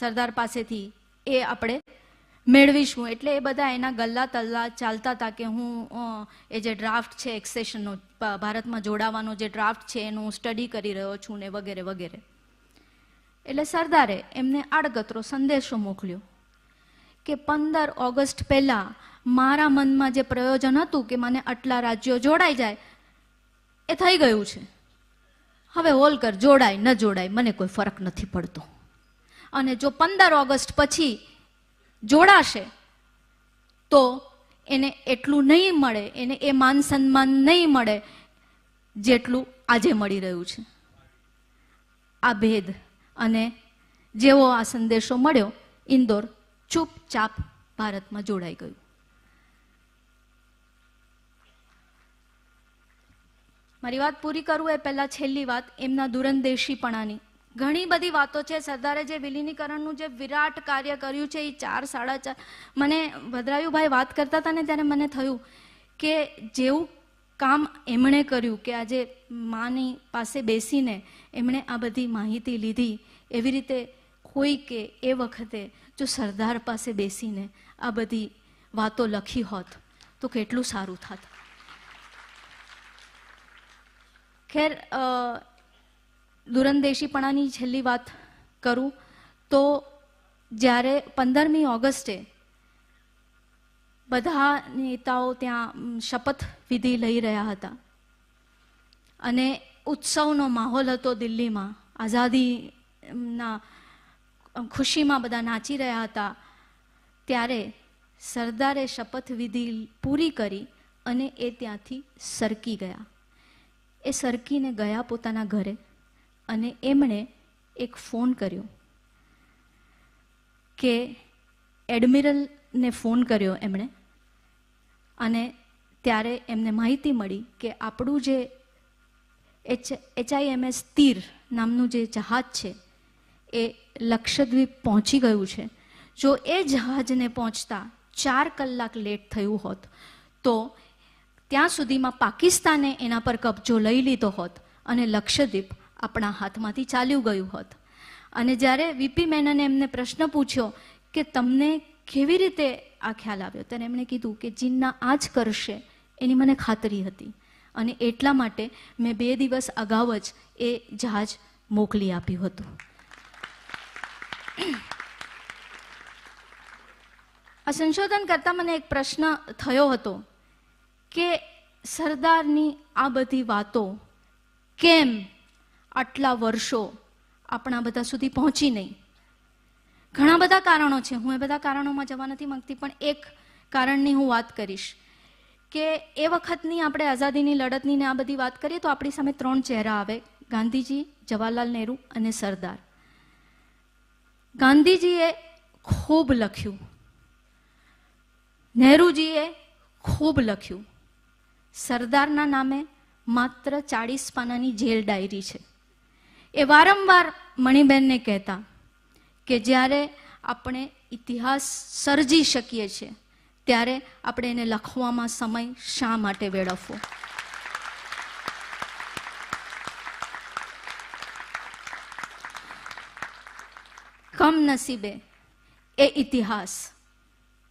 સરદાર પાસેથી એ આપણે મેળવીશું એટલે એ બધા એના ગલ્લા તલ્લા ચાલતા હતા કે હું એ જે ડ્રાફ્ટ છે એક્સેશનનો ભારતમાં જોડાવાનો જે ડ્રાફ્ટ છે એનું હું સ્ટડી કરી રહ્યો છું ને વગેરે વગેરે એટલે સરદારે એમને આડગતરો સંદેશો મોકલ્યો કે પંદર ઓગસ્ટ પહેલાં મારા મનમાં જે પ્રયોજન હતું કે મને આટલા રાજ્યો જોડાઈ જાય એ થઈ ગયું છે હવે હોલકર જોડાય ન જોડાય મને કોઈ ફરક નથી પડતો અને જો પંદર ઓગસ્ટ પછી જોડાશે તો એને એટલું નહીં મળે એને એ માન સન્માન નહીં મળે જેટલું આજે મળી રહ્યું છે આ ભેદ અને જેવો આ સંદેશો મળ્યો ઇન્દોર ચૂપચાપ ભારતમાં જોડાઈ ગયું મારી વાત પૂરી કરું એ પહેલાં છેલ્લી વાત એમના દૂરંદેશીપણાની ઘણી બધી વાતો છે સરદારે જે વિલીનીકરણનું જે વિરાટ કાર્ય કર્યું છે એ ચાર સાડા ચાર મને ભદ્રાયુભાઈ વાત કરતા હતા ને ત્યારે મને થયું કે જેવું કામ એમણે કર્યું કે આજે માની પાસે બેસીને એમણે આ બધી માહિતી લીધી એવી રીતે કોઈ કે એ વખતે જો સરદાર પાસે બેસીને આ બધી વાતો લખી હોત તો કેટલું સારું થતું ખેર દુરંદેશીપણાની છેલ્લી વાત કરું તો જ્યારે પંદરમી ઓગસ્ટે બધા નેતાઓ ત્યાં શપથ વિધિ લઈ રહ્યા હતા અને ઉત્સવનો માહોલ હતો દિલ્હીમાં આઝાદીના ખુશીમાં બધા નાચી રહ્યા હતા ત્યારે સરદારે શપથવિધિ પૂરી કરી અને એ ત્યાંથી સરકી ગયા એ સરકીને ગયા પોતાના ઘરે અને એમણે એક ફોન કર્યો કે એડમિરલને ફોન કર્યો એમણે અને ત્યારે એમને માહિતી મળી કે આપણું જે એચ એચઆઈએમએસ તીર નામનું જે જહાજ છે એ લક્ષદ્વીપ પહોંચી ગયું છે જો એ જહાજને પહોંચતા ચાર કલાક લેટ થયું હોત તો ત્યાં સુધીમાં પાકિસ્તાને એના પર કબજો લઈ લીધો હોત અને લક્ષદ્વીપ આપણા હાથમાંથી ચાલ્યું ગયું હોત અને જ્યારે વીપી મેનને એમને પ્રશ્ન પૂછ્યો કે તમને કેવી રીતે આ ખ્યાલ આવ્યો ત્યારે એમણે કીધું કે ચીનના આ જ કરશે એની મને ખાતરી હતી અને એટલા માટે મેં બે દિવસ અગાઉ જ એ જહાજ મોકલી આપ્યું હતું આ સંશોધન કરતાં મને એક પ્રશ્ન થયો હતો કે સરદારની આ બધી વાતો કેમ આટલા વર્ષો આપણા બધા સુધી પહોંચી નહીં ઘણા બધા કારણો છે હું એ બધા કારણોમાં જવા નથી માંગતી પણ એક કારણની હું વાત કરીશ કે એ વખતની આપણે આઝાદીની લડતની ને આ બધી વાત કરીએ તો આપણી સામે ત્રણ ચહેરા આવે ગાંધીજી જવાહરલાલ નહેરુ અને સરદાર ગાંધીજીએ ખૂબ લખ્યું નહેરુજીએ ખૂબ લખ્યું સરદારના નામે માત્ર ચાળીસ પાનાની જેલ ડાયરી છે એ વારંવાર મણિબેનને કહેતા કે જ્યારે આપણે ઇતિહાસ સર્જી શકીએ છીએ ત્યારે આપણે એને લખવામાં સમય શા માટે વેડફવો કમનસીબે એ ઇતિહાસ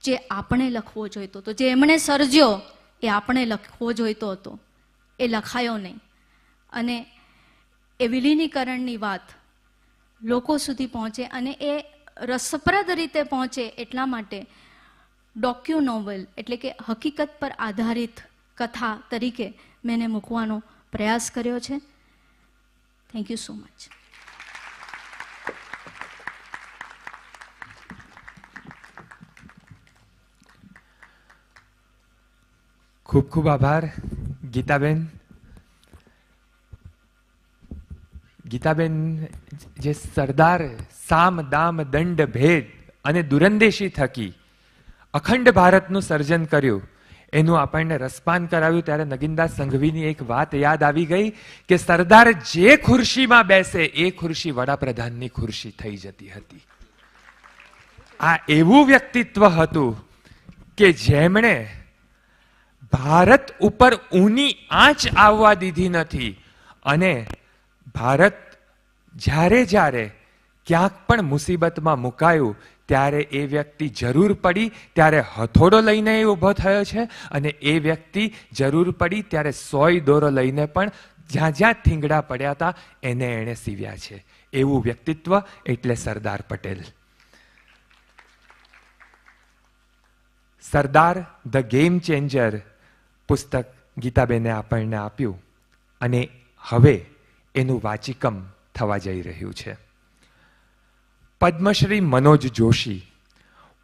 જે આપણે લખવો જોઈતો હતો જે એમણે સર્જ્યો એ આપણે લખવો જોઈતો હતો એ લખાયો નહીં અને એ વિલીનીકરણની વાત લોકો સુધી પહોંચે અને એ રસપ્રદ રીતે પહોંચે એટલા માટે ડોક્યુ નોવેલ એટલે કે હકીકત પર આધારિત કથા તરીકે મેં મૂકવાનો પ્રયાસ કર્યો છે થેન્ક યુ સો મચ ખૂબ ખૂબ આભાર ગીતાબેન ગીતાબેન જે સરદાર સામ દામ દંડ ભેદ અને દુરંદેશી થકી અખંડ ભારતનું સર્જન કર્યું એનું આપણને રસપાન કરાવ્યું ત્યારે નગીનદાસ સંઘવીની એક વાત યાદ આવી ગઈ કે સરદાર જે ખુરશીમાં બેસે એ ખુરશી વડાપ્રધાનની ખુરશી થઈ જતી હતી આ એવું વ્યક્તિત્વ હતું કે જેમણે ભારત ઉપર ઊની આંચ આવવા દીધી નથી અને ભારત જ્યારે જ્યારે ક્યાંક પણ મુસીબતમાં મુકાયું ત્યારે એ વ્યક્તિ જરૂર પડી ત્યારે હથોડો લઈને એ ઊભો થયો છે અને એ વ્યક્તિ જરૂર પડી ત્યારે સોય દોરો લઈને પણ જ્યાં જ્યાં થીંગડા પડ્યા હતા એને એણે સીવ્યા છે એવું વ્યક્તિત્વ એટલે Sardar Patel Sardar the game changer પુસ્તક ગીતાબેને આપણને આપ્યું અને હવે એનું વાચિકમ થવા જઈ રહ્યું છે પદ્મશ્રી મનોજ જોશી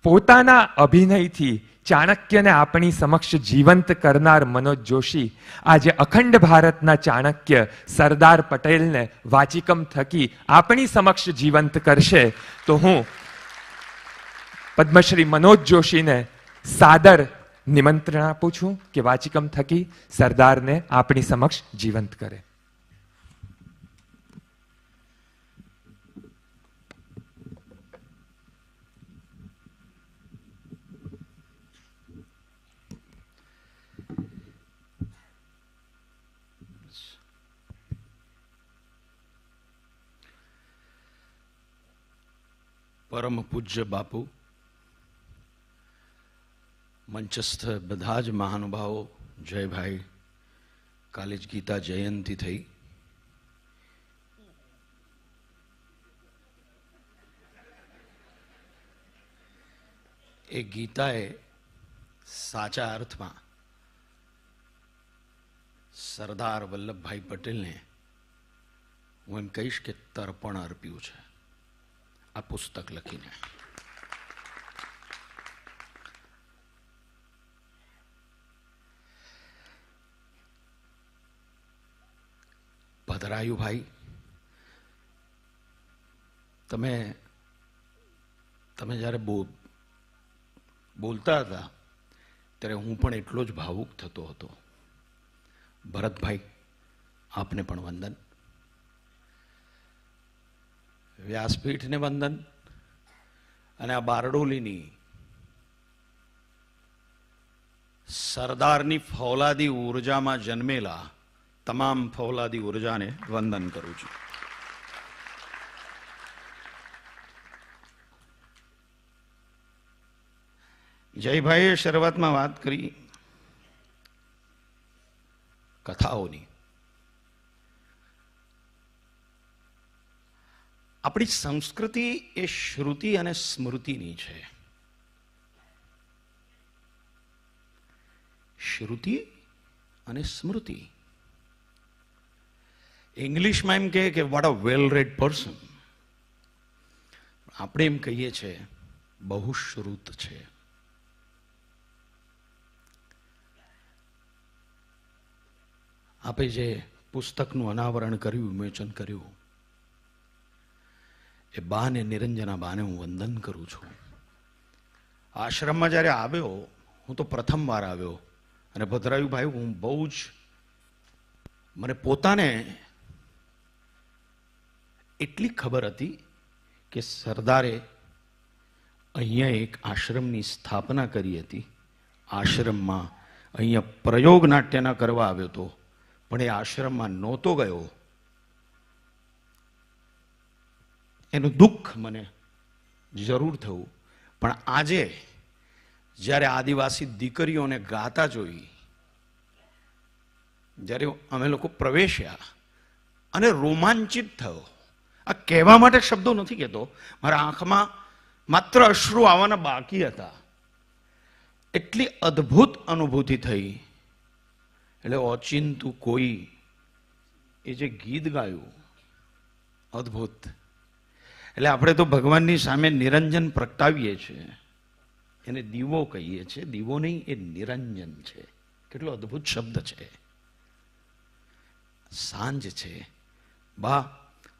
પોતાના અભિનયથી ચાણક્યને આપણી સમક્ષ જીવંત કરનાર મનોજ જોશી આજે અખંડ ભારતના ચાણક્ય સરદાર પટેલને વાચિકમ થકી આપણી સમક્ષ જીવંત કરશે તો હું પદ્મશ્રી મનોજ જોશીને સાદર નિમંત્રણ આપું છું કે વાચિકમ થકી સરદારને આપણી સમક્ષ જીવંત કરે પરમ પૂજ્ય બાપુ મંચસ્થ બધા જ મહાનુભાવો જયભાઈ કાલે જ ગીતા જયંતિ થઈ એ ગીતાએ સાચા અર્થમાં સરદાર વલ્લભભાઈ પટેલને હું એમ કહીશ કે તર્પણ અર્પ્યું છે આ પુસ્તક લખીને ભાઈ તમે તમે જ્યારે બો બોલતા હતા ત્યારે હું પણ એટલો જ ભાવુક થતો હતો ભરતભાઈ આપને પણ વંદન વ્યાસપીઠને વંદન અને આ બારડોલીની સરદારની ફૌલાદી ઉર્જામાં જન્મેલા તમામ ફૌલાદી ઉર્જાને વંદન કરું છું જયભાઈએ શરૂઆતમાં વાત કરી કથાઓની આપણી સંસ્કૃતિ એ શ્રુતિ અને સ્મૃતિની છે શ્રુતિ અને સ્મૃતિ ઇંગ્લિશમાં એમ કહે કે what a well read person આપણે એમ કહીએ છીએ બહુ શ્રુત છે આપે જે પુસ્તકનું અનાવરણ કર્યું વિમોચન કર્યું એ બાને નિરંજના બાને હું વંદન કરું છું આશ્રમમાં જ્યારે આવ્યો હું તો પ્રથમવાર આવ્યો અને ભદ્રાયુભાઈ હું બહુ જ મને પોતાને એટલી ખબર હતી કે સરદારે અહીંયા એક આશ્રમની સ્થાપના કરી હતી આશ્રમમાં અહીંયા પ્રયોગ નાટ્યના કરવા આવ્યો હતો પણ એ આશ્રમમાં નહોતો ગયો એનું દુઃખ મને જરૂર થયું પણ આજે જ્યારે આદિવાસી દીકરીઓને ગાતા જોઈ જ્યારે અમે લોકો પ્રવેશ્યા અને રોમાંચિત થયો આ કહેવા માટે શબ્દો નથી કહેતો મારા આંખમાં માત્ર અશ્રુ આવવાના બાકી હતા એટલી અદ્ભુત અનુભૂતિ થઈ એટલે ઓચિંતુ કોઈ એ જે ગીત ગાયું અદ્ભુત એટલે આપણે તો ભગવાનની સામે નિરંજન પ્રગટાવીએ છીએ એને દીવો કહીએ છીએ દીવો નહીં એ નિરંજન છે કેટલો અદ્ભુત શબ્દ છે સાંજ છે બા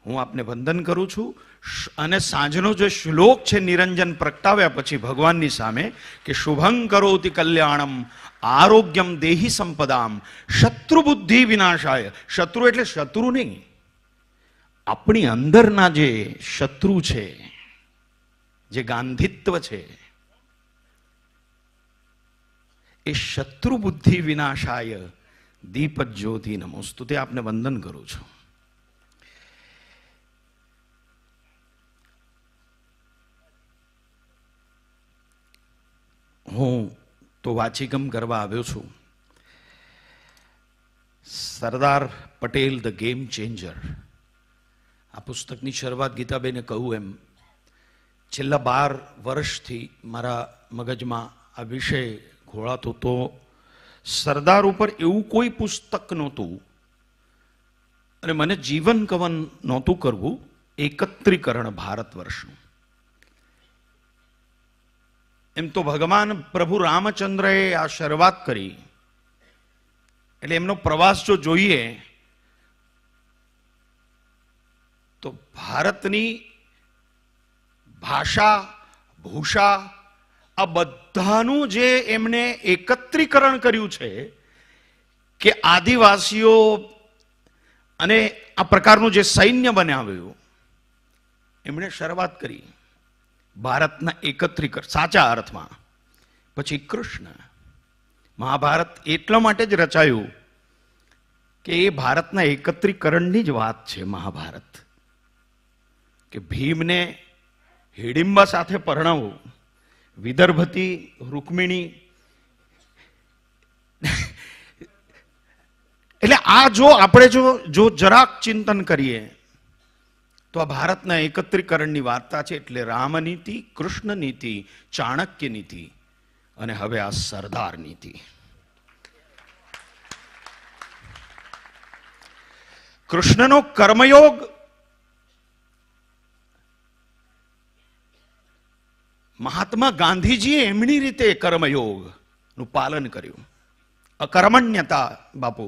હું આપને વંદન કરું છું અને સાંજનો જે શ્લોક છે નિરંજન પ્રગટાવ્યા પછી ભગવાનની સામે કે શુભં કરોતિ કલ્યાણમ આરોગ્યમ દેહી સંપદામ શત્રુબુદ્ધિ વિનાશાય શત્રુ એટલે શત્રુ નહીં આપણી અંદરના જે શત્રુ છે જે ગાંધીત્વ છે એ શત્રુ બુદ્ધિ વિનાશાય દીપ જ્યોતિ નમોસ્તુ તે આપને વંદન કરું છું તો વાચિકમ કરવા આવ્યો છું Sardar Patel the game changer આ પુસ્તકની શરૂઆત ગીતાબેને કહું એમ છેલ્લા બાર વર્ષથી મારા મગજમાં આ વિષય ઘોળાતો તો સરદાર ઉપર એવું કોઈ પુસ્તક નહોતું અને મને જીવન કવન નહોતું કરવું એકત્રીકરણ ભારત વર્ષનું એમ તો ભગવાન પ્રભુ રામચંદ્રએ આ શરૂઆત કરી એટલે એમનો પ્રવાસ જો જોઈએ તો ભારતની ભાષા ભૂષા આ બધાનું જે એમને એકત્રીકરણ કર્યું છે કે આદિવાસીઓ અને આ પ્રકારનું જે સૈન્ય બનાવ્યું એમણે શરૂઆત કરી ભારતના એકત્રીકર સાચા અર્થમાં પછી કૃષ્ણ મહાભારત એટલા માટે જ રચાયું કે એ ભારતના એકત્રીકરણની જ વાત છે મહાભારત કે ભીમને હિડિંબા સાથે પરણાવવું વિદર્ભતી રૂકમિણી એટલે આ જો આપણે જો જો જરાક ચિંતન કરીએ તો આ ભારતના એકત્રીકરણની વાર્તા છે એટલે રામ નીતિ કૃષ્ણ નીતિ ચાણક્ય નીતિ અને હવે આ સરદાર નીતિ કૃષ્ણનો કર્મયોગ મહાત્મા ગાંધીજીએ એમની રીતે કર્મયોગ નું પાલન કર્યું અકર્મણ્યતા બાપુ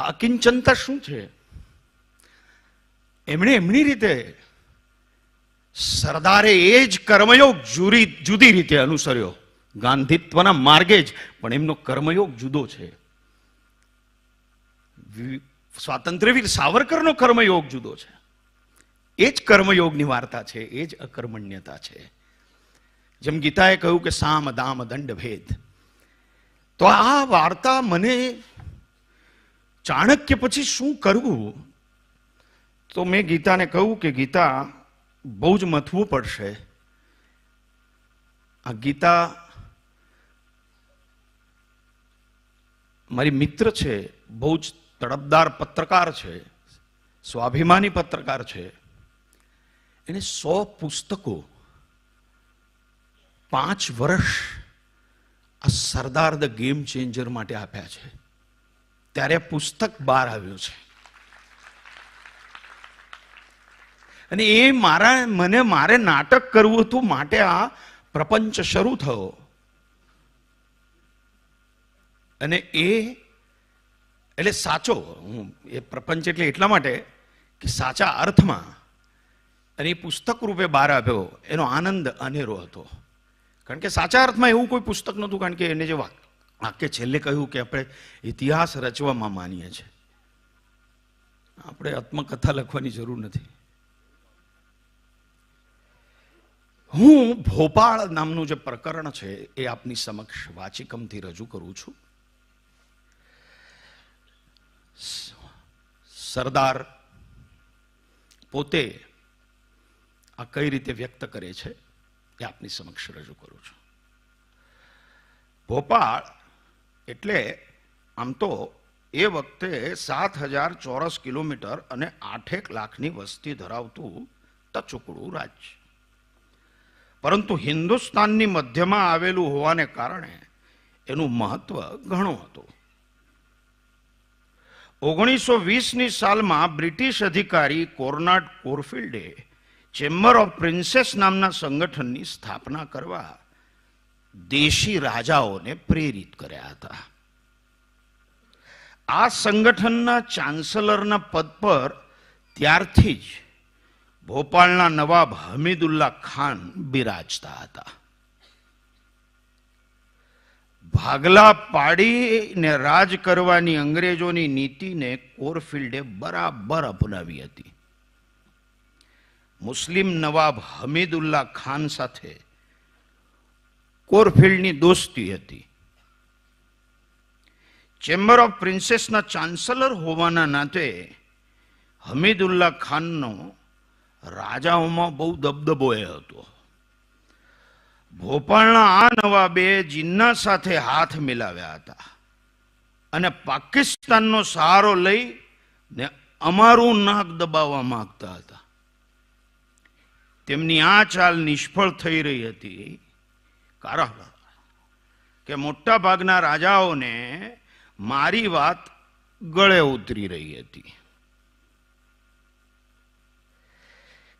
આ અકિંચનતા શું છે એમણે એમની રીતે સરદારે એ જ કર્મયોગ જુરી જુદી રીતે અનુસર્યો ગાંધીત્વના માર્ગે જ પણ એમનો કર્મયોગ જુદો છે સ્વાતંત્ર્યવીર સાવરકરનો કર્મયોગ જુદો છે એ જ કર્મયોગની વાર્તા છે એ જ અકર્મણ્યતા છે જેમ ગીતાએ કહ્યું કે સામ દામ દંડ ભેદ તો આ વાર્તા મને ચાણક્ય પછી શું કરવું તો મેં ગીતાને કહ્યું કે ગીતા બહુ જ મથવું પડશે આ ગીતા મારી મિત્ર છે બહુ જ તડપદાર પત્રકાર છે સ્વાભિમાની પત્રકાર છે એને સો પુસ્તકો પાંચ વર્ષ આ સરદાર ધ ગેમ ચેન્જર માટે આપ્યા છે ત્યારે પુસ્તક બહાર આવ્યું છે અને એ મારા મને મારે નાટક કરવું હતું માટે આ પ્રપંચ શરૂ થયો અને એ એટલે સાચો હું એ પ્રપંચ એટલે એટલા માટે કે સાચા અર્થમાં અને એ પુસ્તક રૂપે બહાર આવ્યો એનો આનંદ અનેરો હતો કારણ કે સાચા અર્થમાં એવું કોઈ પુસ્તક નહોતું કારણ કે એને જે વાક્ય છેલ્લે કહ્યું કે આપણે ઇતિહાસ રચવામાં માનીએ છીએ આપણે આત્મકથા લખવાની જરૂર નથી હું ભોપાળ નામનું જે પ્રકરણ છે એ આપની સમક્ષ વાચિકમથી રજૂ કરું છું સરદાર પોતે આ કઈ રીતે વ્યક્ત કરે છે એ આપની સમક્ષ રજૂ કરું છું ભોપાળ એટલે આમ તો એ વખતે સાત હજાર ચોરસ કિલોમીટર અને આઠેક લાખની વસ્તી ધરાવતું તચુકડું રાજ્ય પરંતુ હિન્દુસ્તાનની મધ્યમાં આવેલું હોવાને કારણે એનું મહત્વ ઘણું હતું ઓગણીસો વીસની સાલમાં બ્રિટિશ અધિકારી કોર્નાટ કોરફિલ્ડે ચેમ્બર ઓફ પ્રિન્સેસ નામના સંગઠનની સ્થાપના કરવા દેશી રાજાઓને પ્રેરિત કર્યા હતા આ સંગઠનના ચાન્સેલરના પદ પર ત્યારથી જ ભોપાલના નવાબ હમીદુલ્લા ખાન બિરાજતા હતા ભાગલા પાડીને રાજ કરવાની અંગ્રેજોની નીતિને કોરફિલ્ડે બરાબર અપનાવી હતી મુસ્લિમ નવાબ હમીદુલ્લા ખાન સાથે કોરફિલ્ડની દોસ્તી હતી ચેમ્બર ઓફ પ્રિન્સેસના ચાન્સલર હોવાના નાતે હમીદુલ્લા ખાનનો રાજાઓમાં બહુ દબદબો એ હતો ભોપાલના આ નવાબે જીન્ના સાથે હાથ મિલાવ્યા હતા અને પાકિસ્તાનનો સહારો લઈ ને અમારું નાક દબાવવા માગતા હતા તેમની આ ચાલ નિષ્ફળ થઈ રહી હતી કારણ કે મોટા ભાગના રાજાઓને મારી વાત ગળે ઉતરી રહી હતી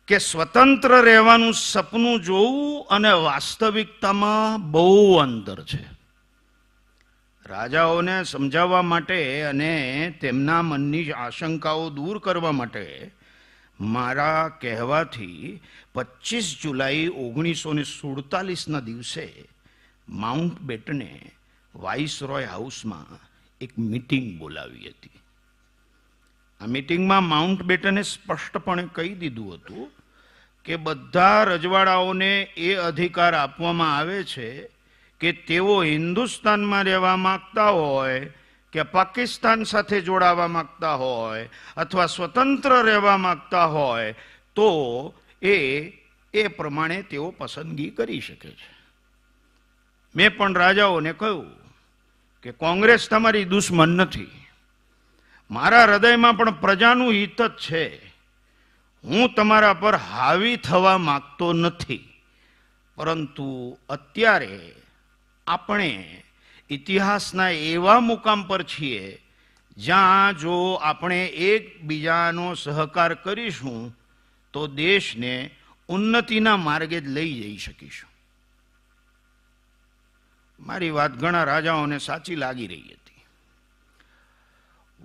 કે સ્વતંત્ર રહેવાનું સપનું જોવું અને વાસ્તવિકતામાં બહુ અંતર છે રાજાઓને સમજાવવા માટે અને તેમના મનની આશંકાઓ દૂર કરવા માટે મારા કહેવાથી પચીસ જુલાઈ ઓગણીસો ને સુડતાલીસના દિવસે માઉન્ટ બેટને વાઇસરોય હાઉસમાં એક મિટિંગ બોલાવી હતી આ મિટિંગમાં માઉન્ટ બેટને સ્પષ્ટપણે કહી દીધું હતું કે બધા રજવાડાઓને એ અધિકાર આપવામાં આવે છે કે તેઓ હિન્દુસ્તાનમાં રહેવા માગતા હોય કે પાકિસ્તાન સાથે જોડાવા માગતા હોય અથવા સ્વતંત્ર રહેવા માગતા હોય તો એ એ પ્રમાણે તેઓ પસંદગી કરી શકે છે મેં પણ રાજાઓને કહ્યું કે કોંગ્રેસ તમારી દુશ્મન નથી મારા હૃદયમાં પણ પ્રજાનું હિત જ છે હું તમારા પર હાવી થવા માગતો નથી પરંતુ અત્યારે આપણે ઇતિહાસના એવા મુકામ પર છીએ જ્યાં જો આપણે એકબીજાનો સહકાર કરીશું તો દેશને ઉન્નતિના માર્ગે જ લઈ જઈ શકીશું મારી વાત ઘણા રાજાઓને સાચી લાગી રહી હતી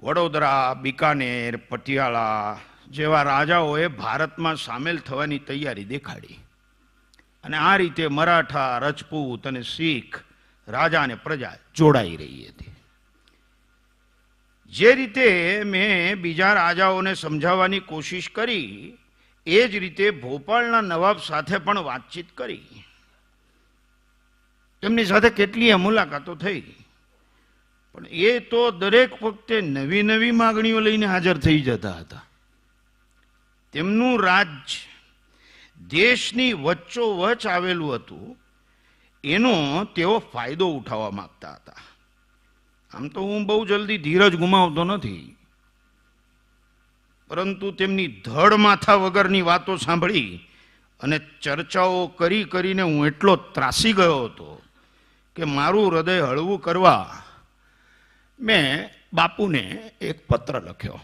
વડોદરા બિકાનેર પટિયાલા જેવા રાજાઓએ ભારતમાં સામેલ થવાની તૈયારી દેખાડી અને આ રીતે મરાઠા રજપૂત અને શીખ રાજા અને પ્રજા જોડાઈ રહી હતી જે રીતે મેં બીજા રાજાઓને સમજાવવાની કોશિશ કરી એ જ રીતે ભોપાલના નવાબ સાથે પણ વાતચીત કરી તેમની સાથે કેટલીય મુલાકાતો થઈ પણ એ તો દરેક વખતે નવી નવી માગણીઓ લઈને હાજર થઈ જતા હતા તેમનું રાજ દેશની વચ્ચોવચ આવેલું હતું એનો તેઓ ફાયદો ઉઠાવવા માગતા હતા આમ તો હું બહુ જલ્દી ધીરજ ગુમાવતો નથી પરંતુ તેમની ધડ માથા વગરની વાતો સાંભળી અને ચર્ચાઓ કરી કરીને હું એટલો ત્રાસી ગયો હતો કે મારું હૃદય હળવું કરવા મેં બાપુને એક પત્ર લખ્યો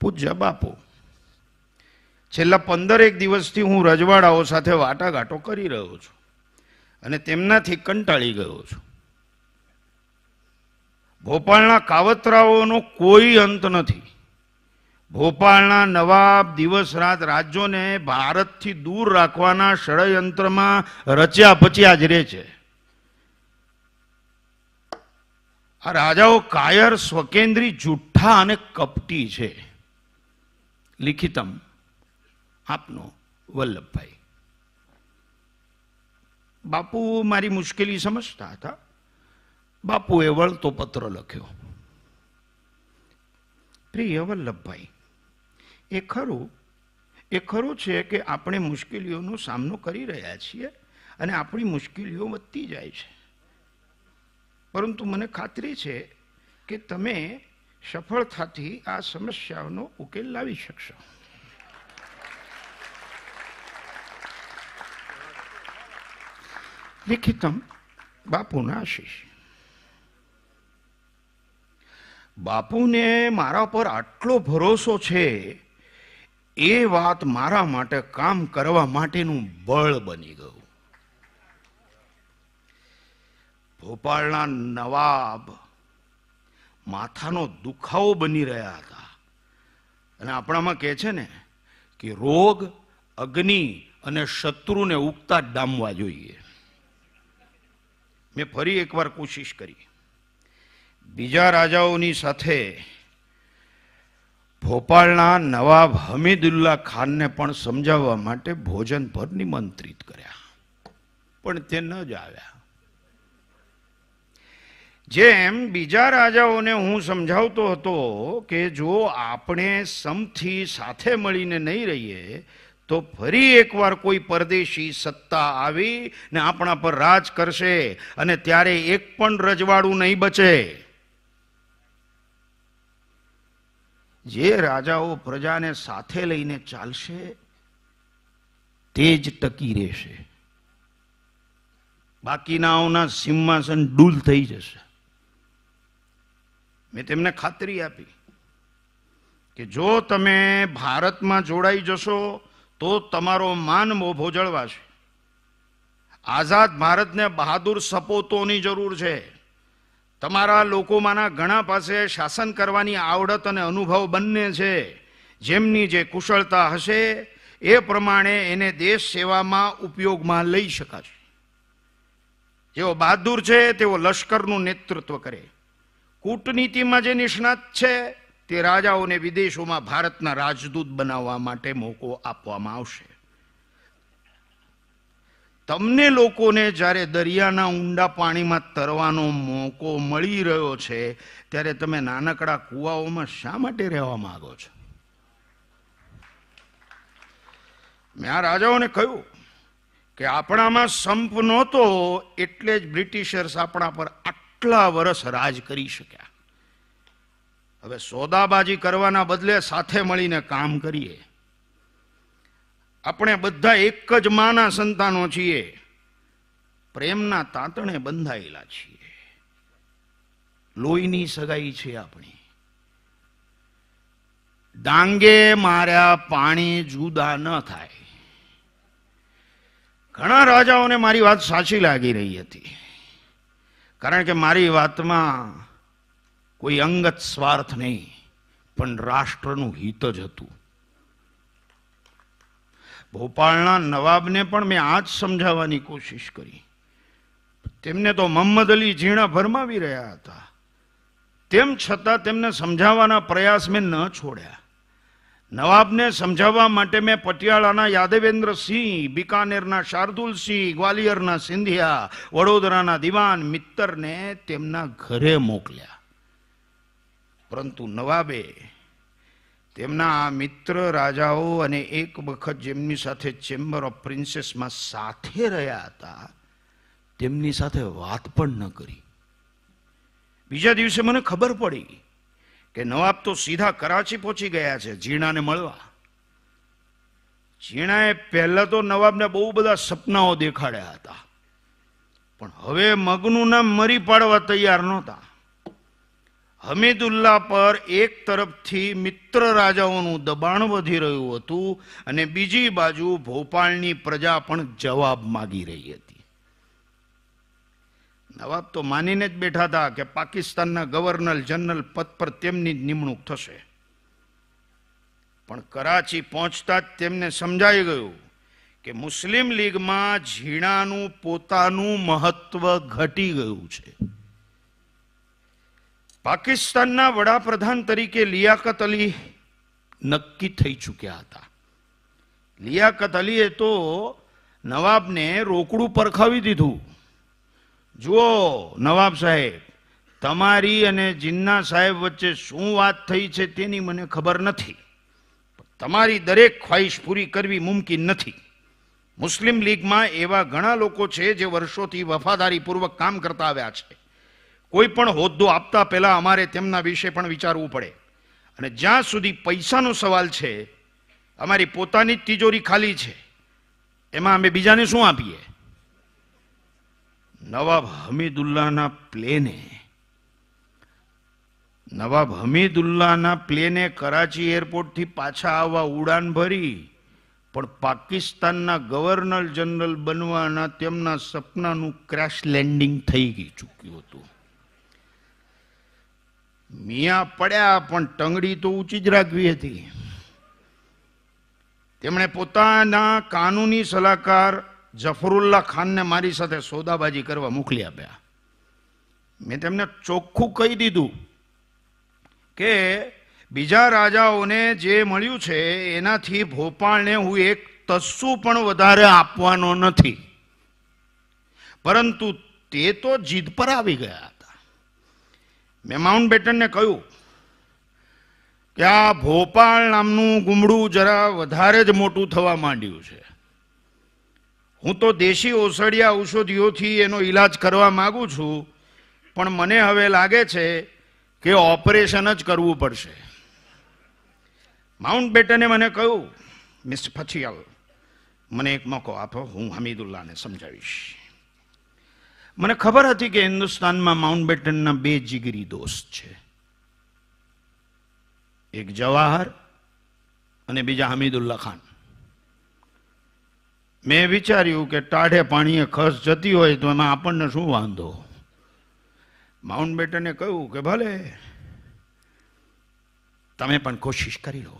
પૂજ્ય બાપુ છેલ્લા પંદરેક દિવસથી હું રજવાડાઓ સાથે વાટાઘાટો કરી રહ્યો છું અને તેમનાથી કંટાળી ગયો છું ભોપાલના કાવતરાઓનો કોઈ અંત નથી ભોપાલના નવાબ દિવસ રાત રાજ્યોને ભારતથી દૂર રાખવાના ષડયંત્રમાં રચ્યા પચ્યા જ રહે છે આ રાજાઓ કાયર સ્વકેન્દ્રી જુઠ્ઠા અને કપટી છે લિખિતમ આપનો વલ્લભભાઈ બાપુ મારી મુશ્કેલી સમજતા હતા બાપુએ વળતો પત્ર લખ્યો પ્રિય વલ્લભભાઈ એ ખરું એ ખરું છે કે આપણે મુશ્કેલીઓનો સામનો કરી રહ્યા છીએ અને આપણી મુશ્કેલીઓ વધતી જાય છે પરંતુ મને ખાતરી છે કે તમે સફળતાથી આ સમસ્યાઓનો ઉકેલ લાવી શકશો લિખિતમ બાપુના આશીષ બાપુને મારા પર આટલો ભરોસો છે એ વાત મારા માટે કામ કરવા માટેનું બળ બની ગયું ભોપાળના નવાબ માથાનો દુખાવો બની રહ્યા હતા અને આપણામાં કહે છે ને કે રોગ અગ્નિ અને શત્રુને ઉગતા ડામવા જોઈએ મેં ફરી એકવાર કોશિશ કરી બીજા રાજાઓની સાથે ભોપાળના નવાબ હમીદુલ્લા ખાનને પણ સમજાવવા માટે ભોજન પર નિમંત્રિત કર્યા પણ તે ન જ આવ્યા જેમ બીજા રાજાઓને હું સમજાવતો હતો કે જો આપણે સમથી સાથે મળીને નહીં રહીએ તો ફરી એકવાર કોઈ પરદેશી સત્તા આવી ને આપણા પર રાજ કરશે અને ત્યારે એક પણ રજવાડું નહીં બચે જે રાજાઓ પ્રજાને સાથે લઈને ચાલશે તે જ ટકી રહેશે બાકીનાઓના સિંહાસન ડૂલ થઈ જશે મેં તેમને ખાતરી આપી કે જો તમે ભારતમાં જોડાઈ જશો તો તમારો માન મોભો જળવાશે આઝાદ ભારતને બહાદુર સપોતોની જરૂર છે તમારા લોકોમાંના ઘણા પાસે શાસન કરવાની આવડત અને અનુભવ બંને છે જેમની જે કુશળતા હશે એ પ્રમાણે એને દેશ સેવામાં ઉપયોગમાં લઈ શકાશે જેઓ બહાદુર છે તેઓ લશ્કરનું નેતૃત્વ કરે કૂટનીતિમાં જે નિષ્ણાત છે તે રાજાઓને વિદેશોમાં ભારતના રાજદૂત બનાવવા માટે મોકો આપવામાં આવશે તમને લોકોને જ્યારે દરિયાના ઊંડા પાણીમાં તરવાનો મોકો મળી રહ્યો છે ત્યારે તમે નાનકડા કુવાઓમાં શા માટે રહેવા માગો છો મેં આ રાજાઓને કહ્યું કે આપણામાં સંપ નહોતો એટલે જ બ્રિટિશર્સ આપણા પર આટલો આટલા વર્ષ રાજ કરી શક્યા હવે સોદાબાજી કરવાના બદલે સાથે મળીને કામ કરીએ આપણે બધા એક જ માના સંતાનો છીએ પ્રેમના તાંતણે બંધાયેલા છીએ લોહીની સગાઈ છે આપણી ડાંગે માર્યા પાણી જુદા ન થાય ઘણા રાજાઓને મારી વાત સાચી લાગી રહી હતી કારણ કે મારી વાતમાં કોઈ અંગત સ્વાર્થ નહીં પણ રાષ્ટ્રનું હિત જ હતું ભોપાલના નવાબને પણ મેં આ જ સમજાવવાની કોશિશ કરી તેમને તો મોહમ્મદ અલી ઝીણા ભરમાવી રહ્યા હતા તેમ છતાં તેમને સમજાવવાના પ્રયાસ મેં ન છોડ્યા નવાબને સમજાવવા માટે મેં પટિયાળાના યાદવેન્દ્ર સિંહ બિકાનેરના શાર્દુલ સિંહ ગ્વાલિયરના સિંધિયા વડોદરાના દિવાન મિત્તરને તેમના ઘરે મોકલ્યા પરંતુ નવાબે તેમના આ મિત્ર રાજાઓ અને એક વખત જેમની સાથે ચેમ્બર ઓફ પ્રિન્સેસમાં સાથે રહ્યા હતા તેમની સાથે વાત પણ ન કરી બીજા દિવસે મને ખબર પડી કે નવાબ તો સીધા કરાચી પહોંચી ગયા છે જીણાને મળવા જીણાએ પહેલા તો નવાબને બહુ બધા સપનાઓ દેખાડ્યા હતા પણ હવે મગનું નામ મરી પાડવા તૈયાર નહોતા હમીદુલ્લા પર એક તરફથી મિત્ર રાજાઓનું દબાણ વધી રહ્યું હતું અને બીજી બાજુ ભોપાલની પ્રજા પણ જવાબ માગી રહી હતી નવાબ તો માનીને જ બેઠા હતા કે પાકિસ્તાનના ગવર્નર જનરલ પદ પર તેમની નિમણૂક થશે પણ કરાચી પહોંચતા જ તેમને સમજાઈ ગયું કે મુસ્લિમ લીગમાં ઝીણાનું પોતાનું મહત્વ ઘટી ગયું છે પાકિસ્તાનના વડાપ્રધાન તરીકે લિયાકત અલી નક્કી થઈ ચુક્યા હતા લિયાકત અલીએ તો નવાબને રોકડું પરખાવી દીધું જુઓ નવાબ સાહેબ તમારી અને જિન્ના સાહેબ વચ્ચે શું વાત થઈ છે તેની મને ખબર નથી તમારી દરેક ખ્વાહિશ પૂરી કરવી મુમકિન નથી મુસ્લિમ લીગમાં એવા ઘણા લોકો છે જે વર્ષોથી વફાદારીપૂર્વક કામ કરતા આવ્યા છે કોઈ પણ હોદ્દો આપતા પહેલાં અમારે તેમના વિશે પણ વિચારવું પડે અને જ્યાં સુધી પૈસાનો સવાલ છે અમારી પોતાની જ તિજોરી ખાલી છે એમાં અમે બીજાને શું આપીએ નવાબ હમીદુલ્લાના પ્લેને નવાબ હમીદુલ્લાહના પ્લેને કરાચી એરપોર્ટથી પાછા આવવા ઉડાન ભરી પણ પાકિસ્તાનના ગવર્નર જનરલ બનવાના તેમના સપનાનું ક્રેશ લેન્ડિંગ થઈ ગઈ ચૂક્યું હતું મિયા પડ્યા પણ ટંગડી તો ઊંચી જ રાખવી હતી તેમણે પોતાના કાનૂની સલાહકાર જફરુલ્લા ખાનને મારી સાથે સોદાબાજી કરવા મોકલી આપ્યા મેં તેમને ચોખ્ખું કહી દીધું કે બીજા રાજાઓને જે મળ્યું છે એનાથી ભોપાળને હું એક તસ્સું પણ વધારે આપવાનો નથી પરંતુ તે તો જીદ પર આવી ગયા હતા મેં માઉન્ટ બેટનને કહ્યું કે આ ભોપાળ નામનું ગુમડું જરા વધારે જ મોટું થવા માંડ્યું છે હું તો દેશી ઓસડિયા ઔષધિઓથી એનો ઈલાજ કરવા માગું છું પણ મને હવે લાગે છે કે ઓપરેશન જ કરવું પડશે માઉન્ટ બેટને મને કહ્યું મિસ ફચિયાલ મને એક મોકો આપો હું હમીદુલ્લાને સમજાવીશ મને ખબર હતી કે હિન્દુસ્તાનમાં માઉન્ટ બેટનના બે જીગરી દોસ્ત છે એક જવાહર અને બીજા હમીદુલ્લા ખાન મેં વિચાર્યું કે ટાઢે પાણીએ ખસ જતી હોય તો એમાં આપણને શું વાંધો માઉન્ટ બેટને કહ્યું કે ભલે તમે પણ કોશિશ કરી લો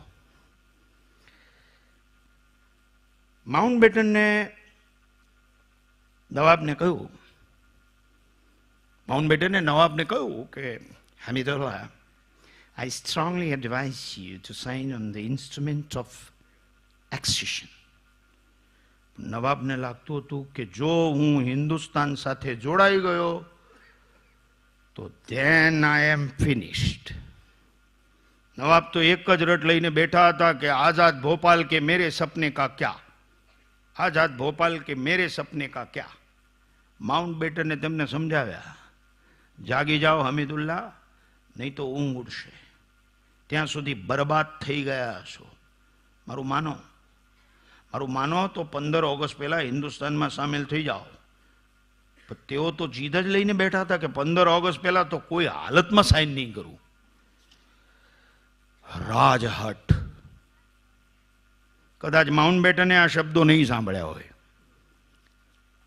માઉન્ટ બેટનને નવાબને કહ્યું માઉન્ટ બેટને નવાબને કહ્યું કે Hamidullah I strongly advise you to sign on the instrument of accession. નવાબને લાગતું હતું કે જો હું હિન્દુસ્તાન સાથે જોડાઈ ગયો તો ધેન આઈ એમ ફિનિશ્ડ નવાબ તો એક જ રટ લઈને બેઠા હતા કે આઝાદ ભોપાલ કે મેરે સપને કા ક્યા આઝાદ ભોપાલ કે મેરે સપને કા ક્યા માઉન્ટ બેટને તેમને સમજાવ્યા જાગી જાઓ હમીદુલ્લા નહીં તો ઊંઘ ઉડશે ત્યાં સુધી બરબાદ થઈ ગયા છો મારું માનો મારું માનો તો પંદર ઓગસ્ટ પહેલાં હિન્દુસ્તાનમાં સામેલ થઈ જાઓ તેઓ તો જીદ જ લઈને બેઠા હતા કે પંદર ઓગસ્ટ પહેલા તો કોઈ હાલતમાં સાઇન નહીં કરવું રાજહટ કદાચ માઉન્ટ બેટને આ શબ્દો નહીં સાંભળ્યા હોય